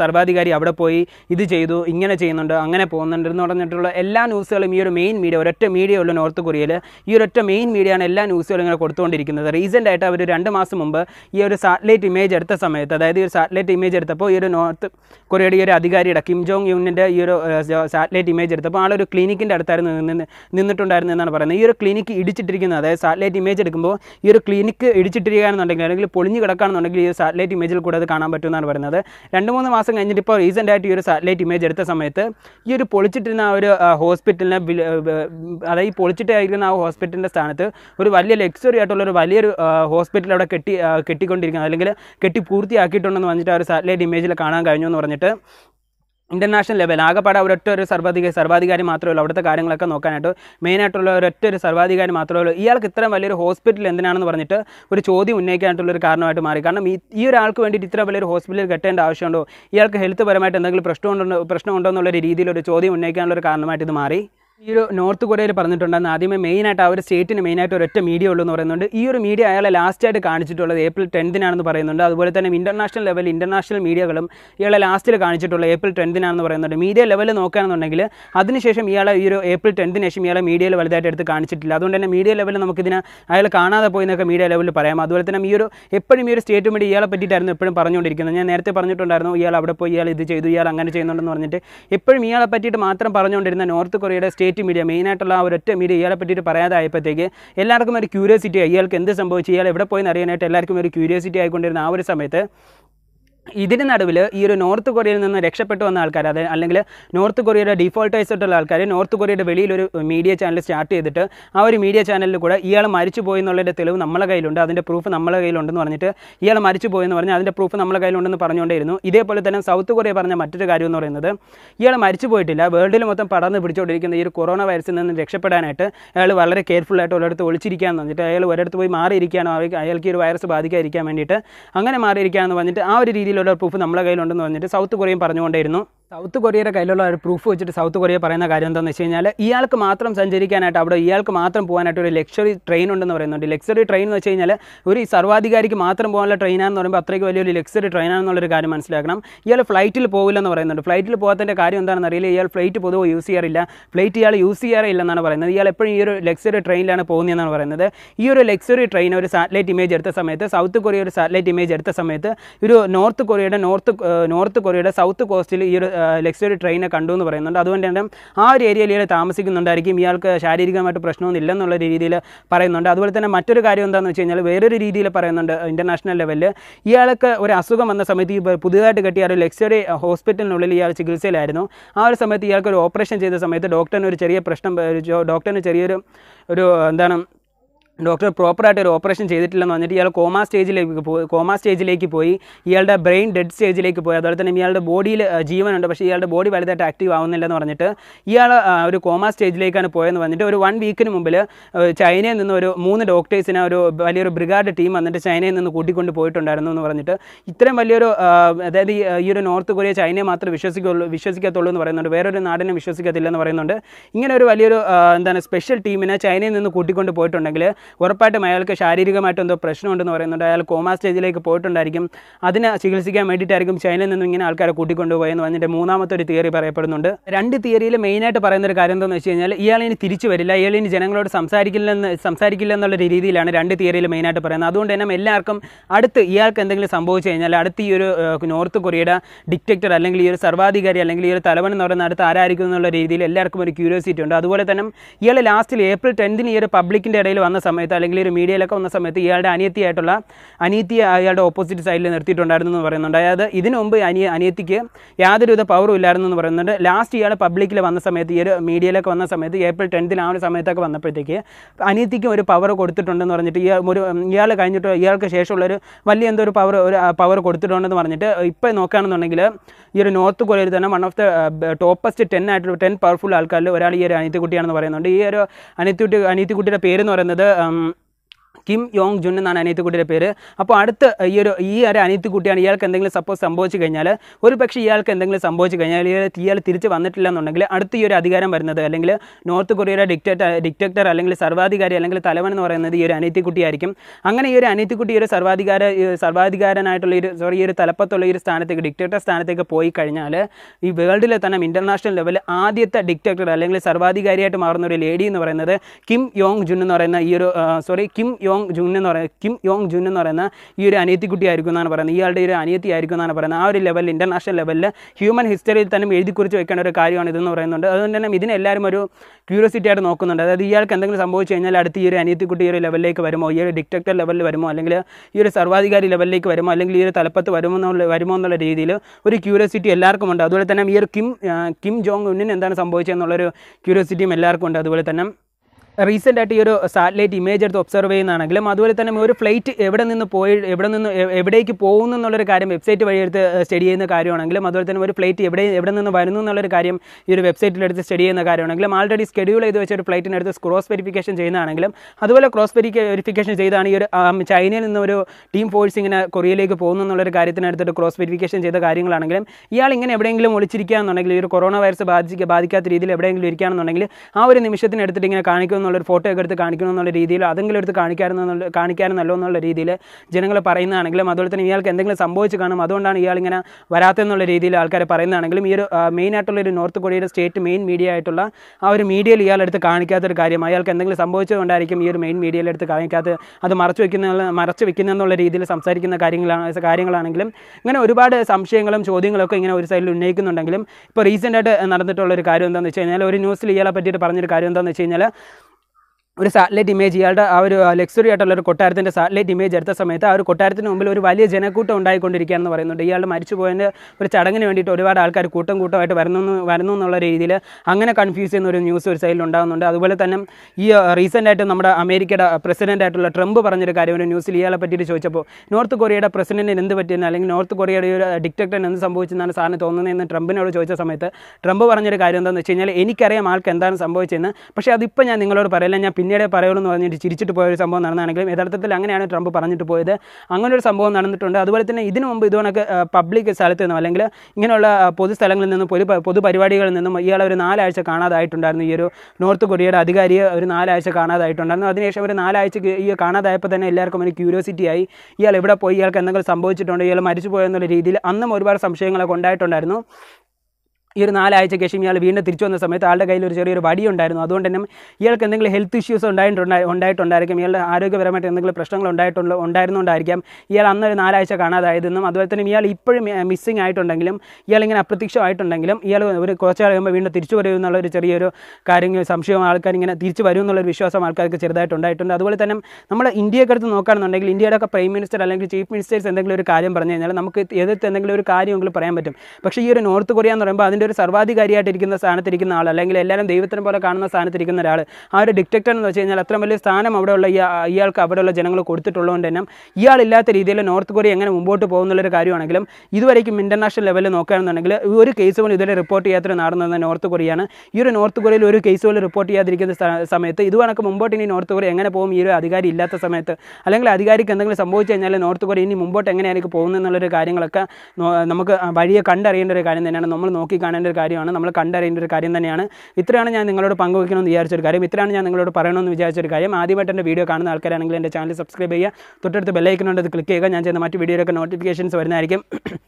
സർവാധികാരി അവിടെ പോയി ഇത് ചെയ്തു ഇങ്ങനെ ചെയ്യുന്നുണ്ട് അങ്ങനെ പോകുന്നുണ്ട് എന്ന് പറഞ്ഞിട്ടുള്ള എല്ലാ ന്യൂസുകളും ഈ ഒരു മെയിൻ മീഡിയ ഒരൊറ്റ മീഡിയ ഉള്ളൂ നോർത്ത് കൊറിയയിൽ ഈ ഒരൊറ്റ മെയിൻ മീഡിയയാണ് എല്ലാ ന്യൂസുകളും ഇങ്ങനെ കൊടുത്തുകൊണ്ടിരിക്കുന്നത് റീസെൻ്റ് ആയിട്ട് അവർ രണ്ട് മാസം മുമ്പ് ഈ ഒരു സാറ്റലൈറ്റ് ഇമേജ് എടുത്ത സമയത്ത് അതായത് ഈ ഒരു സാറ്റലൈറ്റ് ഇമേജ് എടുത്തപ്പോൾ ഈ ഒരു നോർത്ത് കൊറിയയുടെ ഈ ഒരു അധികാരിയുടെ കിം ജോങ് യൂണിൻ്റെ ഈ ഒരു സാറ്റലൈറ്റ് ഇമേജ് എടുത്തപ്പോൾ അപ്പോൾ ആളൊരു ക്ലിനിക്കിൻ്റെ അടുത്തായിരുന്നു നിന്ന് നിന്നിട്ടുണ്ടായിരുന്നു എന്നാണ് പറയുന്നത് ഈ ഒരു ക്ലിനിക്ക് ഇടിച്ചിട്ടിരിക്കുന്നത് അതായത് സാറ്റലൈറ്റ് ഇമേജ് എടുക്കുമ്പോൾ ഈ ഒരു ക്ലിനിക്ക് ഇടിച്ചിട്ടിരിക്കുകയാണെന്നുണ്ടെങ്കിൽ അല്ലെങ്കിൽ പൊളിഞ്ഞു കിടക്കുകയാണെന്നുണ്ടെങ്കിൽ ഈ സാറ്റലൈറ്റ് ഇമേജിൽ കൂടെ അത് കാണാൻ പറ്റുമെന്നാണ് പറയുന്നത് രണ്ട് മൂന്ന് മാസം കഴിഞ്ഞിട്ട് ഇപ്പോൾ റീസെൻ്റായിട്ട് ഈ ഒരു സാറ്റലൈറ്റ് ഇമേജ് എടുത്ത സമയത്ത് ഈ ഒരു പൊളിച്ചിട്ടിരുന്ന ആ ഒരു ഹോസ്പിറ്റലിനെ അതായത് ഈ പൊളിച്ചിട്ടായിരിക്കുന്ന ആ ഹോസ്പിറ്റലിൻ്റെ സ്ഥാനത്ത് ഒരു വലിയ ലക്സറി ആയിട്ടുള്ള ഒരു വലിയൊരു ഹോസ്പിറ്റൽ അവിടെ കെട്ടി കെട്ടിക്കൊണ്ടിരിക്കുന്നത് അല്ലെങ്കിൽ കെട്ടി പൂർത്തിയാക്കിയിട്ടുണ്ടെന്ന് പറഞ്ഞിട്ട് ആ ഒരു സാറ്റലൈറ്റ് ഇമേജിൽ കാണാൻ കഴിഞ്ഞു എന്ന് പറഞ്ഞിട്ട് ഇൻ്റർനാഷണൽ ലെവൽ ആകെപ്പാടെ ഒരൊറ്റ ഒരു സർവാധികാരി സർവാധികാരി മാത്രമേ ഉള്ളൂ അവിടുത്തെ കാര്യങ്ങളൊക്കെ നോക്കാനായിട്ട് മെയിനായിട്ടുള്ള ഒരൊറ്റ ഒരു സർവാധികാരി മാത്രമേ ഉള്ളൂ ഇയാൾക്ക് ഇത്രയും വലിയൊരു ഹോസ്പിറ്റൽ എന്തിനാണെന്ന് പറഞ്ഞിട്ട് ഒരു ചോദ്യം ഉന്നയിക്കാനായിട്ടുള്ളൊരു കാരണമായിട്ട് മാറി കാരണം ഈ ഈ ഒരാൾക്ക് വേണ്ടിയിട്ട് ഇത്ര വലിയൊരു ഹോസ്പിറ്റൽ കെട്ടേണ്ട ആവശ്യമുണ്ടോ ഇയാൾക്ക് ഹെൽത്ത് പരമായിട്ട് എന്തെങ്കിലും പ്രശ്നമുണ്ടോ പ്രശ്നമുണ്ടോ എന്നുള്ളൊരു രീതിയിലൊരു ചോദ്യം ഉന്നയിക്കാനുള്ളൊരു കാരണമായിട്ട് ഇത് മാറി ഈ ഒരു നോർത്ത് കൊറിയയിൽ പറഞ്ഞിട്ടുണ്ടെന്ന് ആദ്യമേ മെയിനായിട്ട് ആ ഒരു സ്റ്റേറ്റിന് മെയിനായിട്ട് ഒരൊറ്റ മീഡിയ ഉള്ളൂ എന്ന് പറയുന്നുണ്ട് ഈ ഒരു മീഡിയ അയാളെ ലാസ്റ്റായിട്ട് കാണിച്ചിട്ടുള്ളത് ഏപ്രിൽ ടെൻത്തിനാണെന്ന് പറയുന്നുണ്ട് അതുപോലെ തന്നെ ഇൻ്റർനാഷണൽ ലെവൽ ഇൻ്റർനാഷണൽ മീഡിയകളും ഇയാളെ ലാസ്റ്റിൽ കാണിച്ചിട്ടുള്ള ഏപ്രിൽ ടെൻത്തിനാണെന്ന് പറയുന്നുണ്ട് മീഡിയ ലെവൽ നോക്കുകയാണെന്നുണ്ടെങ്കിൽ അതിനുശേഷം ഇയാളെ ഈ ഒരു ഏപ്രിൽ ടെൻത്തിന് ശേഷം ഇയാളെ മീഡിയയിൽ വലുതായിട്ട് എടുത്ത് കാണിച്ചിട്ടില്ല അതുകൊണ്ട് തന്നെ മീഡിയ ലെവലിൽ നമുക്കിതിനെ അയാൾ കാണാതെ പോയി എന്നൊക്കെ മീഡിയ ലെവലിൽ പറയാം അതുപോലെ തന്നെ ഈ ഒരു എപ്പോഴും ഈ ഒരു സ്റ്റേറ്റ് മീഡിയ ഇയാളെ പറ്റിയിട്ടായിരുന്നു എപ്പോഴും പറഞ്ഞുകൊണ്ടിരിക്കുന്നത് ഞാൻ നേരത്തെ പറഞ്ഞിട്ടുണ്ടായിരുന്നു ഇയാൾ അവിടെ പോയി ഇയാൾ ഇത് ചെയ്തു ഇയാൾ അങ്ങനെ ചെയ്യുന്നുണ്ടെന്ന് പറഞ്ഞിട്ട് എപ്പോഴും ഇയാളെ പറ്റിയിട്ട് മാത്രം പറഞ്ഞുകൊണ്ടിരുന്ന നോർത്ത് കൊറിയയുടെ സ്റ്റേറ്റ് സ്റ്റേറ്റ് മീഡിയ മെയിനായിട്ടുള്ള ആ ഒരൊറ്റ മീഡിയ ഇയാളെ പറ്റിയിട്ട് പറയാതായപ്പോഴത്തേക്ക് എല്ലാവർക്കും ഒരു ക്യൂരിയോസിറ്റി ഇയാൾക്ക് എന്ത് സംഭവിച്ചു ഇയാൾ എവിടെ പോയി എന്നറിയാനായിട്ട് എല്ലാവർക്കും ഒരു ക്യൂരിയോസിറ്റി ആയിക്കൊണ്ടിരുന്ന ആ ഒരു സമയത്ത് ഇതിന് നടുവിൽ ഈ ഒരു നോർത്ത് കൊറിയയിൽ നിന്ന് രക്ഷപ്പെട്ടു വന്ന ആൾക്കാർ അതായത് അല്ലെങ്കിൽ നോർത്ത് കൊറിയയുടെ ഡിഫോൾട്ടായിട്ടുള്ള ആൾക്കാർ നോർത്ത് കൊറിയയുടെ വെളിയിലൊരു മീഡിയ ചാനൽ സ്റ്റാർട്ട് ചെയ്തിട്ട് ആ ഒരു മീഡിയ ചാനലിൽ കൂടെ ഇയാൾ മരിച്ചു പോയി എന്നുള്ളതിൻ്റെ തെളിവ് നമ്മളെ കയ്യിലുണ്ട് അതിൻ്റെ പ്രൂഫ് നമ്മളെ കയ്യിലുണ്ടെന്ന് പറഞ്ഞിട്ട് ഇയാൾ മരിച്ചു പോയെന്ന് പറഞ്ഞാൽ അതിൻ്റെ പ്രൂഫ് നമ്മളെ കയ്യിലുണ്ടെന്ന് പറഞ്ഞുകൊണ്ടിരുന്നു ഇതേപോലെ തന്നെ സൗത്ത് കൊറിയ പറഞ്ഞ മറ്റൊരു കാര്യം എന്ന് പറയുന്നത് ഇയാൾ മരിച്ചു പോയിട്ടില്ല വേൾഡിൽ മൊത്തം പടർന്ന് പിടിച്ചുകൊണ്ടിരിക്കുന്ന ഈ ഒരു കൊറോണ വൈറസിൽ നിന്ന് രക്ഷപ്പെടാനായിട്ട് അയാൾ വളരെ കെയർഫുൾ ആയിട്ട് ഒരിടത്ത് ഒളിച്ചിരിക്കാമെന്ന് പറഞ്ഞിട്ട് അയാൾ ഒരിടത്ത് പോയി മാറിയിരിക്കുകയാണോ അയാൾക്ക് ഈ ഒരു വൈറസ് ബാധിക്കാതിരിക്കാൻ വേണ്ടിയിട്ട് അങ്ങനെ മാറിയിരിക്കാമെന്ന് പറഞ്ഞിട്ട് ആ ഒരു രീതിയിൽ ബാക്കിയുള്ള പ്രൂഫ് നമ്മളെ കയ്യിലുണ്ടെന്ന് പറഞ്ഞിട്ട് സൗത്ത് കൊറിയയും പറഞ്ഞുകൊണ്ടായിരുന്നു സൗത്ത് കൊറിയയുടെ കയ്യിലുള്ള ഒരു പ്രൂഫ് വെച്ചിട്ട് സൗത്ത് കൊറിയ പറയുന്ന കാര്യം എന്താണെന്ന് വെച്ച് കഴിഞ്ഞാൽ ഇയാൾക്ക് മാത്രം സഞ്ചരിക്കാനായിട്ട് അവിടെ ഇയാൾക്ക് മാത്രം പോകാനായിട്ട് ഒരു ലക്ഷറി ട്രെയിൻ ഉണ്ടെന്ന് പറയുന്നുണ്ട് ലക്ഷറി ട്രെയിൻ എന്ന് വെച്ച് കഴിഞ്ഞാൽ ഒരു സർവാധികാരിക്ക് മാത്രം പോകാനുള്ള ട്രെയിനാണെന്ന് പറയുമ്പോൾ അത്രയ്ക്ക് വലിയൊരു ലക്ഷറി ട്രെയിനാണെന്നുള്ളൊരു കാര്യം മനസ്സിലാക്കണം ഇയാൾ ഫ്ലൈറ്റിൽ പോകില്ലെന്ന് പറയുന്നുണ്ട് ഫ്ലൈറ്റിൽ പോകാത്തതിൻ്റെ കാര്യം എന്താണെന്ന് അറിയില്ല ഇയാൾ ഫ്ലൈറ്റ് പൊതുവെ യൂസ് ചെയ്യാറില്ല ഫ്ലൈറ്റ് ഇയാൾ യൂസ് ചെയ്യാറില്ലെന്നാണ് പറയുന്നത് ഇയാൾ എപ്പോഴും ഈ ഒരു ലക്ഷറി ട്രെയിനിലാണ് പോകുന്നതെന്നാണ് പറയുന്നത് ഈ ഒരു ലക്ഷറി ട്രെയിൻ ഒരു സാറ്റലൈറ്റ് ഇമേജ് എടുത്ത സമയത്ത് സൗത്ത് കൊറിയ ഒരു സാറ്റലൈറ്റ് ഇമേജ് എടുത്ത സമയത്ത് ഒരു നോർത്ത് കൊറിയയുടെ നോർത്ത് നോർത്ത് കൊറിയയുടെ സൗത്ത് കോസ്റ്റിൽ ഈ ഒരു ലക്സറി ട്രെയിനെ കണ്ടു എന്ന് പറയുന്നുണ്ട് അതുകൊണ്ട് തന്നെ ആ ഒരു ഏരിയയിൽ ഇയാൾ താമസിക്കുന്നുണ്ടായിരിക്കും ഇയാൾക്ക് ശാരീരികമായിട്ട് പ്രശ്നമൊന്നും ഇല്ലെന്നുള്ള രീതിയിൽ പറയുന്നുണ്ട് അതുപോലെ തന്നെ മറ്റൊരു കാര്യം എന്താണെന്ന് വെച്ച് കഴിഞ്ഞാൽ വേറൊരു രീതിയിൽ പറയുന്നുണ്ട് ഇൻ്റർനാഷണൽ ലെവലിൽ ഇയാൾക്ക് ഒരു അസുഖം വന്ന സമയത്ത് ഈ പുതുതായിട്ട് കെട്ടിയ ഒരു ലക്സറി ഹോസ്പിറ്റലിനുള്ളിൽ ഇയാൾ ചികിത്സയിലായിരുന്നു ആ ഒരു സമയത്ത് ഇയാൾക്ക് ഒരു ഓപ്പറേഷൻ ചെയ്ത സമയത്ത് ഡോക്ടറിന് ഒരു ചെറിയ പ്രശ്നം ഡോക്ടറിന് ചെറിയൊരു ഒരു എന്താണ് ഡോക്ടർ പ്രോപ്പറായിട്ട് ഒരു ഓപ്പറേഷൻ ചെയ്തിട്ടില്ലെന്ന് പറഞ്ഞിട്ട് ഇയാൾ കോമ സ്റ്റേജിലേക്ക് പോയി കോമ സ്റ്റേജിലേക്ക് പോയി ഇയാളുടെ ബ്രെയിൻ ഡെഡ് സ്റ്റേജിലേക്ക് പോയി അതുപോലെ തന്നെ ഇയാളുടെ ബോഡിയിൽ ജീവനുണ്ട് പക്ഷേ ഇയാളുടെ ബോഡി വലുതായിട്ട് ആക്റ്റീവ് ആവുന്നില്ലെന്ന് പറഞ്ഞിട്ട് ഇയാൾ ഒരു കോമ സ്റ്റേജിലേക്കാണ് പോയെന്ന് പറഞ്ഞിട്ട് ഒരു വൺ വീക്കിന് മുമ്പിൽ ചൈനയിൽ നിന്ന് ഒരു മൂന്ന് ഡോക്ടേഴ്സിനെ ഒരു വലിയൊരു ബ്രിഗാഡ് ടീം വന്നിട്ട് ചൈനയിൽ നിന്ന് കൂട്ടിക്കൊണ്ട് പോയിട്ടുണ്ടായിരുന്നു എന്ന് പറഞ്ഞിട്ട് ഇത്രയും വലിയൊരു അതായത് ഈ ഒരു നോർത്ത് കൊറിയ ചൈനയെ മാത്രമേ വിശ്വസിക്കുള്ളൂ വിശ്വസിക്കത്തുള്ളൂ എന്ന് പറയുന്നുണ്ട് വേറൊരു നാടിനെ വിശ്വസിക്കത്തില്ലെന്ന് പറയുന്നുണ്ട് ഇങ്ങനെ ഒരു വലിയൊരു എന്താണ് സ്പെഷ്യൽ ടീമിനെ ചൈനയിൽ നിന്ന് കൂട്ടിക്കൊണ്ട് പോയിട്ടുണ്ടെങ്കിൽ ഉറപ്പായിട്ടും അയാൾക്ക് ശാരീരികമായിട്ട് എന്തോ പ്രശ്നമുണ്ടെന്ന് പറയുന്നുണ്ട് അയാൾ കോമാ സ്റ്റേജിലേക്ക് പോയിട്ടുണ്ടായിരിക്കും അതിനെ ചികിത്സിക്കാൻ വേണ്ടിയിട്ടായിരിക്കും ചൈനയിൽ നിന്നും ഇങ്ങനെ ആൾക്കാരെ കൂട്ടിക്കൊണ്ടുപോയെന്ന് പറഞ്ഞിട്ട് മൂന്നാമത്തെ ഒരു തിയറി പറയപ്പെടുന്നുണ്ട് രണ്ട് തിയറിയിൽ മെയിനായിട്ട് പറയുന്ന ഒരു കാര്യം എന്താണെന്ന് വെച്ച് കഴിഞ്ഞാൽ ഇയാൾ ഇനി തിരിച്ചു വരില്ല ഇയാളിനി ജനങ്ങളോട് സംസാരിക്കില്ലെന്ന് സംസാരിക്കില്ല എന്നുള്ള രീതിയിലാണ് രണ്ട് തിയറിയിൽ മെയിനായിട്ട് പറയുന്നത് അതുകൊണ്ട് തന്നെ എല്ലാവർക്കും അടുത്ത് ഇയാൾക്ക് എന്തെങ്കിലും സംഭവിച്ചു കഴിഞ്ഞാൽ അടുത്ത് ഈ ഒരു നോർത്ത് കൊറിയയുടെ ഡിക്റ്റേറ്റർ അല്ലെങ്കിൽ ഈ ഒരു സർവാധികാരി അല്ലെങ്കിൽ ഈ ഒരു തലവൻ എന്ന് പറയുന്ന അടുത്ത് ആരായിരിക്കും എന്നുള്ള രീതിയിൽ എല്ലാവർക്കും ഒരു ക്യൂരിയോസിറ്റി ഉണ്ട് അതുപോലെ തന്നെ ഇയാൾ ലാസ്റ്റിൽ ഏപ്രിൽ ടെൻത്തിന് ഈ ഒരു പബ്ലിക്കിൻ്റെ ഇടയിൽ വന്ന സമയം സമയത്ത് അല്ലെങ്കിൽ ഒരു മീഡിയയിലൊക്കെ വന്ന സമയത്ത് ഇയാളുടെ അനിയത്തിയായിട്ടുള്ള അനിയത്തിയെ അയാളുടെ ഓപ്പോസിറ്റ് സൈഡിൽ നിർത്തിയിട്ടുണ്ടായിരുന്നു എന്ന് പറയുന്നുണ്ട് അതായത് ഇതിനു മുമ്പ് അനിയ അനിയത്തിക്ക് യാതൊരുവിധ പവറും ഇല്ലായിരുന്നു എന്ന് പറയുന്നുണ്ട് ലാസ്റ്റ് ഇയാൾ പബ്ലിക്കിൽ വന്ന സമയത്ത് ഈ ഒരു മീഡിയയിലൊക്കെ വന്ന സമയത്ത് ഏപ്രിൽ ടെൻത്തിന് ആ ഒരു സമയത്തൊക്കെ വന്നപ്പോഴത്തേക്ക് അനിയത്തിക്കും ഒരു പവർ കൊടുത്തിട്ടുണ്ടെന്ന് പറഞ്ഞിട്ട് ഇയാൾ ഒരു ഇയാൾ കഴിഞ്ഞിട്ട് ഇയാൾക്ക് ഒരു വലിയ എന്തോ ഒരു പവർ ഒരു പവർ കൊടുത്തിട്ടുണ്ടെന്ന് പറഞ്ഞിട്ട് ഇപ്പോൾ നോക്കുകയാണെന്നുണ്ടെങ്കിൽ ഈ ഒരു നോർത്ത് കൊറിയയിൽ തന്നെ one of the topest ten ആയിട്ടുള്ള ടെൻ പവർഫുൾ ആൾക്കാരിൽ ഒരാൾ ഈ ഒരു അനിയത്തിക്കുട്ടിയാണെന്ന് പറയുന്നുണ്ട് ഈ ഒരു അനിയത്തിക്കുട്ടി അനിയത്തിക്കുട്ടിയുടെ പേരെന്ന് പറയുന്നത് um, കിം യോങ് ജുൻ എന്നാണ് അനിയത്തിക്കുട്ടിയുടെ പേര് അപ്പോൾ അടുത്ത ഈ ഒരു ഈ ഒരു അനിയത്തിക്കുട്ടിയാണ് ഇയാൾക്ക് എന്തെങ്കിലും സപ്പോസ് സംഭവിച്ചു കഴിഞ്ഞാൽ ഒരു പക്ഷേ ഇയാൾക്ക് എന്തെങ്കിലും സംഭവിച്ചു കഴിഞ്ഞാൽ ഇയാൾ തിരിച്ച് വന്നിട്ടില്ല എന്നുണ്ടെങ്കിൽ അടുത്ത ഈ ഒരു അധികാരം വരുന്നത് അല്ലെങ്കിൽ നോർത്ത് കൊറിയയുടെ ഡിക്റ്റേറ്റർ ഡിക്റ്റേറ്റർ അല്ലെങ്കിൽ സർവാധികാരി അല്ലെങ്കിൽ തലവൻ എന്ന് പറയുന്നത് ഈ ഒരു അനിയത്തിക്കുട്ടിയായിരിക്കും അങ്ങനെ ഈ ഒരു അനിയത്തിക്കുട്ടി ഒരു സർവാധികാര സർവാധികാരനായിട്ടുള്ള ഒരു സോറി ഈ ഒരു തലപ്പത്തുള്ള ഒരു സ്ഥാനത്തേക്ക് ഡിക്റ്റേറ്റർ സ്ഥാനത്തേക്ക് പോയി കഴിഞ്ഞാൽ ഈ വേൾഡിലെ തന്നെ ഇൻ്റർനാഷണൽ ലെവലിൽ ആദ്യത്തെ ഡിക്റ്റേറ്റർ അല്ലെങ്കിൽ സർവാധികാരിയായിട്ട് മാറുന്ന ഒരു ലേഡി എന്ന് പറയുന്നത് കിം യോങ് ജുൻ എന്ന് പറയുന്ന ഈ ഒരു sorry Kim Yong Yong Jun എന്ന് പറയുന്നത് കിം യോങ് ജുൻ എന്ന് പറയുന്ന ഈ ഒരു അനിയത്തി ആയിരിക്കും എന്നാണ് പറയുന്നത് ഇയാളുടെ ഒരു അനിയത്തി ആയിരിക്കും എന്നാണ് പറയുന്നത് ആ ഒരു ലെവലിൽ ഇൻ്റർനാഷണൽ ലെവലിൽ ഹ്യൂമൻ ഹിസ്റ്ററിയിൽ തന്നെ എഴുതി കുറിച്ച് വയ്ക്കേണ്ട ഒരു കാര്യമാണ് ഇതെന്ന് പറയുന്നുണ്ട് അതുകൊണ്ട് തന്നെ ഇതിനെ എല്ലാവരും ഒരു ക്യൂരിയോസിറ്റി ആയിട്ട് നോക്കുന്നുണ്ട് അതായത് ഇയാൾക്ക് എന്തെങ്കിലും സംഭവിച്ചു കഴിഞ്ഞാൽ അടുത്ത് ഈ ഒരു കുട്ടി ഈ ഒരു ലെവലിലേക്ക് വരുമോ ഈ ഒരു ഡിറ്റക്ടർ ലെവലിൽ വരുമോ അല്ലെങ്കിൽ ഈ ഒരു സർവാധികാരി ലെവലിലേക്ക് വരുമോ അല്ലെങ്കിൽ ഈ ഒരു തലപ്പത്ത് വരുമോ എന്നുള്ള വരുമോ എന്നുള്ള രീതിയിൽ ഒരു ക്യൂരിയോസിറ്റി എല്ലാവർക്കും ഉണ്ട് അതുപോലെ തന്നെ ഈ ഒരു കിം കിം ജോങ് ഉന്നിന് എന്താണ് സംഭവിച്ചതെന്നുള്ളൊരു ക്യൂരിയോസിറ്റിയും എല്ലാവർക്കും ഉണ്ട് അതുപോലെ തന്നെ റീസെൻ്റ് ആയിട്ട് ഈ ഒരു സാറ്റലൈറ്റ് ഇമേജ് എടുത്ത് ഒബ്സർവ് ചെയ്യുന്നതാണെങ്കിലും അതുപോലെ തന്നെ ഒരു ഫ്ലൈറ്റ് എവിടെ നിന്ന് പോയി എവിടെ നിന്ന് എവിടേക്ക് പോകുന്നു എന്നുള്ളൊരു കാര്യം വെബ്സൈറ്റ് വഴി എടുത്ത് സ്റ്റഡി ചെയ്യുന്ന കാര്യമാണെങ്കിലും അതുപോലെ തന്നെ ഒരു ഫ്ലൈറ്റ് എവിടെ എവിടെ നിന്ന് വരുന്നു എന്നുള്ളൊരു കാര്യം ഈ ഒരു വെബ്സൈറ്റിലെടുത്ത് സ്റ്റഡി ചെയ്യുന്ന കാര്യമാണെങ്കിലും ആൾറെഡി സ്കെഡ്യൂൾ ചെയ്ത് വെച്ച ഒരു ഫ്ലൈറ്റിനടുത്ത് ക്രോസ് വെരിഫിക്കേഷൻ ചെയ്യുന്നതാണെങ്കിലും അതുപോലെ ക്രോസ് വെരിഫിക്കേഷൻ ചെയ്താണ് ഈ ഒരു ചൈനയിൽ നിന്ന് ഒരു ടീം ഫോഴ്സ് ഇങ്ങനെ കൊറിയയിലേക്ക് പോകുന്നു എന്നുള്ളൊരു കാര്യത്തിനടുത്തിട്ട് ക്രോസ് വെരിഫിക്കേഷൻ ചെയ്ത കാര്യങ്ങളാണെങ്കിലും ഇയാൾ ഇങ്ങനെ എവിടെയെങ്കിലും എന്നുണ്ടെങ്കിൽ ഈ ഒരു കൊറോണ വൈറസ് ബാധിക്ക ബാധിക്കാത്ത രീതിയിൽ എവിടെയെങ്കിലും ഇരിക്കുകയാണെന്നുണ്ടെങ്കിൽ ആ ഒരു നിമിഷത്തിനെടുത്തിട്ട് ഇങ്ങനെ കാണിക്കുന്നു എന്നുള്ളൊരു ഫോട്ടോ ഒക്കെ എടുത്ത് കാണിക്കണം എന്നുള്ള രീതിയിൽ അതെങ്കിലും എടുത്ത് കാണിക്കാമായിരുന്നു എന്നുള്ള നല്ലോ എന്നുള്ള രീതിയിൽ ജനങ്ങൾ പറയുന്നതാണെങ്കിലും അതുപോലെ തന്നെ ഇയാൾക്ക് എന്തെങ്കിലും സംഭവിച്ചു കാണും അതുകൊണ്ടാണ് ഇയാളിങ്ങനെ വരാത്തെന്നുള്ള രീതിയിൽ ആൾക്കാർ പറയുന്നതാണെങ്കിലും ഈ ഒരു മെയിൻ ആയിട്ടുള്ള ഒരു നോർത്ത് കൊറിയയുടെ സ്റ്റേറ്റ് മെയിൻ മീഡിയ ആയിട്ടുള്ള ആ ഒരു മീഡിയയിൽ ഇയാളെടുത്ത് കാണിക്കാത്തൊരു കാര്യം അയാൾക്ക് എന്തെങ്കിലും സംഭവിച്ചുകൊണ്ടായിരിക്കും ഈ ഒരു മെയിൻ മീഡിയയിലെടുത്ത് കാണിക്കാത്ത അത് മറച്ചു വെക്കുന്ന മറച്ചു വെക്കുന്ന എന്നുള്ള രീതിയിൽ സംസാരിക്കുന്ന കാര്യങ്ങളാണ് കാര്യങ്ങളാണെങ്കിലും ഇങ്ങനെ ഒരുപാട് സംശയങ്ങളും ചോദ്യങ്ങളൊക്കെ ഇങ്ങനെ ഒരു സൈഡിൽ ഉന്നയിക്കുന്നുണ്ടെങ്കിലും ഇപ്പോൾ റീസെൻ്റായിട്ട് നടന്നിട്ടുള്ള ഒരു കാര്യം എന്താണെന്ന് വെച്ച് കഴിഞ്ഞാൽ ഒരു ന്യൂസിൽ ഇയാളെ പറ്റിയിട്ട് പറഞ്ഞൊരു കാര്യം എന്താണെന്ന് വെച്ച് കഴിഞ്ഞാൽ ഒരു സാറ്റലൈറ്റ് ഇമേജ് ഇയാളുടെ ആ ഒരു ലക്സറി ആയിട്ടുള്ള ഒരു കൊട്ടാരത്തിൻ്റെ സാറ്റലൈറ്റ് ഇമേജ് എടുത്ത സമയത്ത് ആ ഒരു കൊട്ടാരത്തിന് മുമ്പിൽ ഒരു വലിയ ജനക്കൂട്ടം ഉണ്ടായിക്കൊണ്ടിരിക്കുകയാണെന്ന് പറയുന്നുണ്ട് ഇയാൾ മരിച്ചു പോയതിൻ്റെ ഒരു ചടങ്ങിന് വേണ്ടിയിട്ട് ഒരുപാട് ആൾക്കാർ കൂട്ടം കൂട്ടമായിട്ട് വരുന്നു വരുന്നു എന്നുള്ള രീതിയിൽ അങ്ങനെ കൺഫ്യൂസ് ചെയ്യുന്ന ഒരു ന്യൂസ് ഒരു സൈഡിൽ ഉണ്ടാകുന്നുണ്ട് അതുപോലെ തന്നെ ഈ റീസെൻ്റ് ആയിട്ട് നമ്മുടെ അമേരിക്കയുടെ പ്രസിഡൻ്റായിട്ടുള്ള ആയിട്ടുള്ള ട്രംപ് പറഞ്ഞൊരു കാര്യം ഒരു ന്യൂസിൽ ഇയാളെ പറ്റിയിട്ട് ചോദിച്ചപ്പോൾ നോർത്ത് കൊറിയയുടെ പ്രസിഡൻറ്റിന് എന്ത് പറ്റിയെന്ന് അല്ലെങ്കിൽ നോർത്ത് കൊറിയയുടെ ഒരു ഡിക്റ്റക്ടറിന് എന്ത് സംഭവിച്ചെന്നാണ് സാറിന് തോന്നുന്നതെന്ന് ട്രംപിനോട് ചോദിച്ച സമയത്ത് ട്രംപ് പറഞ്ഞൊരു കാര്യം എന്താണെന്ന് വെച്ച് കഴിഞ്ഞാൽ എനിക്കറിയാം ആൾക്ക് എന്താണ് സംഭവിച്ചതെന്ന് പക്ഷേ അതിപ്പോൾ ഞാൻ നിങ്ങളോട് പറയില്ല ഞാൻ പിന്നീട് പറയുള്ളൂ എന്ന് പറഞ്ഞിട്ട് ചിരിച്ചിട്ട് പോയൊരു സംഭവം നടന്നാണെങ്കിലും യഥാർത്ഥത്തിൽ അങ്ങനെയാണ് ട്രംപ് പറഞ്ഞിട്ട് പോയത് അങ്ങനെ ഒരു സംഭവം നടന്നിട്ടുണ്ട് അതുപോലെ തന്നെ ഇതിനു മുമ്പ് ഇതുകൊണ്ടൊക്കെ പബ്ലിക് സ്ഥലത്ത് നിന്നും അല്ലെങ്കിൽ ഇങ്ങനെയുള്ള പൊതുസ്ഥലങ്ങളിൽ നിന്നും പൊതു പൊതുപരിപാടികളിൽ നിന്നും ഇയാളൊരു നാലാഴ്ച കാണാതായിട്ടുണ്ടായിരുന്നു ഈ ഒരു നോർത്ത് കൊറിയയുടെ അധികാരിയെ ഒരു നാലാഴ്ച കാണാതായിട്ടുണ്ടായിരുന്നു അതിനുശേഷം ഒരു നാലാഴ്ച ഈ കാണാതായപ്പോൾ തന്നെ എല്ലാവർക്കും ഒരു ക്യൂരിയോസിറ്റി ആയി ഇയാൾ എവിടെ പോയി ഇയാൾക്ക് എന്തെങ്കിലും സംഭവിച്ചിട്ടുണ്ടോ ഇയാൾ മരിച്ചു പോയെന്നുള്ള രീതിയിൽ അന്നും ഒരുപാട് സംശയങ്ങളൊക്കെ ഉണ്ടായിട്ടുണ്ടായിരുന്നു ഈ ഒരു നാലാഴ്ച ശേഷം ഇയാൾ വീണ്ടും തിരിച്ചു വന്ന സമയത്ത് ആളുടെ കയ്യിൽ ഒരു ചെറിയൊരു വടി ഉണ്ടായിരുന്നു അതുകൊണ്ട് തന്നെ ഇയാൾക്ക് എന്തെങ്കിലും ഹെൽത്ത് ഇഷ്യൂസ് ഉണ്ടായിട്ടുണ്ടായി ഉണ്ടായിട്ടുണ്ടായിരിക്കും ഇയാളുടെ ആരോഗ്യപരമായിട്ട് എന്തെങ്കിലും പ്രശ്നങ്ങൾ ഉണ്ടായിട്ടുള്ള ഉണ്ടായിരുന്നുണ്ടായിരിക്കാം ഇയാൾ അന്നൊരു നാലാഴ്ച കാണാതായതെന്നും അതുപോലെ തന്നെ ഇയാൾ ഇപ്പോഴും മിസ്സിംഗ് ആയിട്ടുണ്ടെങ്കിലും ഇയാൾ ഇങ്ങനെ അപ്രത്യക്ഷമായിട്ടുണ്ടെങ്കിലും ഇയാൾ ഒരു കുറച്ച് കഴിയുമ്പോൾ വീണ്ടും തിരിച്ചു വരും എന്നുള്ള ഒരു ചെറിയൊരു കാര്യങ്ങൾ സംശയം ആൾക്കാർ ഇങ്ങനെ തിരിച്ചു വരും എന്നുള്ളൊരു വിശ്വാസം ആൾക്കാർക്ക് ചെറുതായിട്ടുണ്ടായിട്ടുണ്ട് അതുപോലെ തന്നെ നമ്മൾ ഇന്ത്യക്കടുത്ത് നോക്കുകയാണെന്നുണ്ടെങ്കിൽ ഇന്ത്യയുടെ ഒക്കെ പ്രൈം മിനിസ്റ്റർ അല്ലെങ്കിൽ ചീഫ് മിനിസ്റ്റേഴ്സ് എന്തെങ്കിലും ഒരു കാര്യം പറഞ്ഞു കഴിഞ്ഞാൽ നമുക്ക് എതിർത്ത് എന്തെങ്കിലും ഒരു കാര്യം പറയാൻ പറ്റും പക്ഷേ ഈ ഒരു നോർത്ത് കൊറിയ എന്ന് പറയുമ്പോൾ അതിൻ്റെ ഇതൊരു സർവാധികാരിയായിട്ടിരിക്കുന്ന സ്ഥാനത്തിരിക്കുന്ന ആൾ അല്ലെങ്കിൽ എല്ലാവരും ദൈവത്തിനെ പോലെ കാണുന്ന സ്ഥാനത്തിരിക്കുന്ന ഒരാൾ ആ ഒരു ഡിക്റ്റക്ടർ എന്ന് വെച്ച് കഴിഞ്ഞാൽ അത്ര വലിയ സ്ഥാനം അവിടെയുള്ള ഇയാൾക്ക് അവിടെയുള്ള ജനങ്ങൾ കൊടുത്തിട്ടുള്ളതുകൊണ്ട് തന്നെ ഇയാളില്ലാത്ത രീതിയിൽ നോർത്ത് കൊറിയ എങ്ങനെ മുമ്പോട്ട് പോകുന്നുള്ളൊരു കാര്യമാണെങ്കിലും ഇതുവരേക്കും ഇൻ്റർനാഷണൽ ലെവലിൽ നോക്കുകയാണെന്നുണ്ടെങ്കിൽ ഒരു കേസ് പോലും ഇതുവരെ റിപ്പോർട്ട് ചെയ്യാത്തൊരു നാടെന്ന് നോർത്ത് കൊറിയയാണ് ഈ ഒരു നോർത്ത് കൊറിയയിൽ ഒരു കേസ് പോലും റിപ്പോർട്ട് ചെയ്യാതിരിക്കുന്ന സമയത്ത് ഇത് കണക്ക് മുമ്പോട്ട് ഇനി നോർത്ത് കൊറിയ എങ്ങനെ പോകും ഈ ഒരു അധികാരി ഇല്ലാത്ത സമയത്ത് അല്ലെങ്കിൽ അധികാരിക്ക് എന്തെങ്കിലും സംഭവിച്ചു കഴിഞ്ഞാൽ നോർത്ത് കൊറിയ ഇനി മുമ്പോട്ട് എങ്ങനെയായിരിക്കും പോകുന്നത് കാര്യങ്ങളൊക്കെ നമുക്ക് വഴിയെ കണ്ടറിയേണ്ട ഒരു കാര്യം തന്നെയാണ് നമ്മൾ നോക്കി കാണേണ്ട ഒരു കാര്യമാണ് നമ്മൾ കണ്ടറിയേണ്ട ഒരു കാര്യം തന്നെയാണ് ഇത്രയാണ് ഞാൻ നിങ്ങളോട് പങ്കുവയ്ക്കണമെന്ന് വിചാരിച്ചൊരു കാര്യം ഇത്രയാണ് ഞാൻ നിങ്ങളോട് പറയണമെന്ന് വിചാരിച്ചൊരു കാര്യം ആദ്യമായിട്ട് എൻ്റെ വീഡിയോ കാണുന്ന ആൾക്കാരാണെങ്കിൽ എൻ്റെ ചാനൽ സബ്സ്ക്രൈബ് ചെയ്യുക തൊട്ടടുത്ത് ബെല്ലൈക്കനുണ്ട് അത് ക്ലിക്ക് ചെയ്യുക ഞാൻ ചെയ്യുന്ന മറ്റ് വീഡിയോയിലൊക്കെ നോട്ടിഫിക്കേഷൻസ് വരുന്നതായിരിക്കും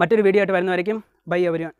മറ്റൊരു വീഡിയോ ആയിട്ട് വരുന്നതായിരിക്കും ബൈ എവരിവൺ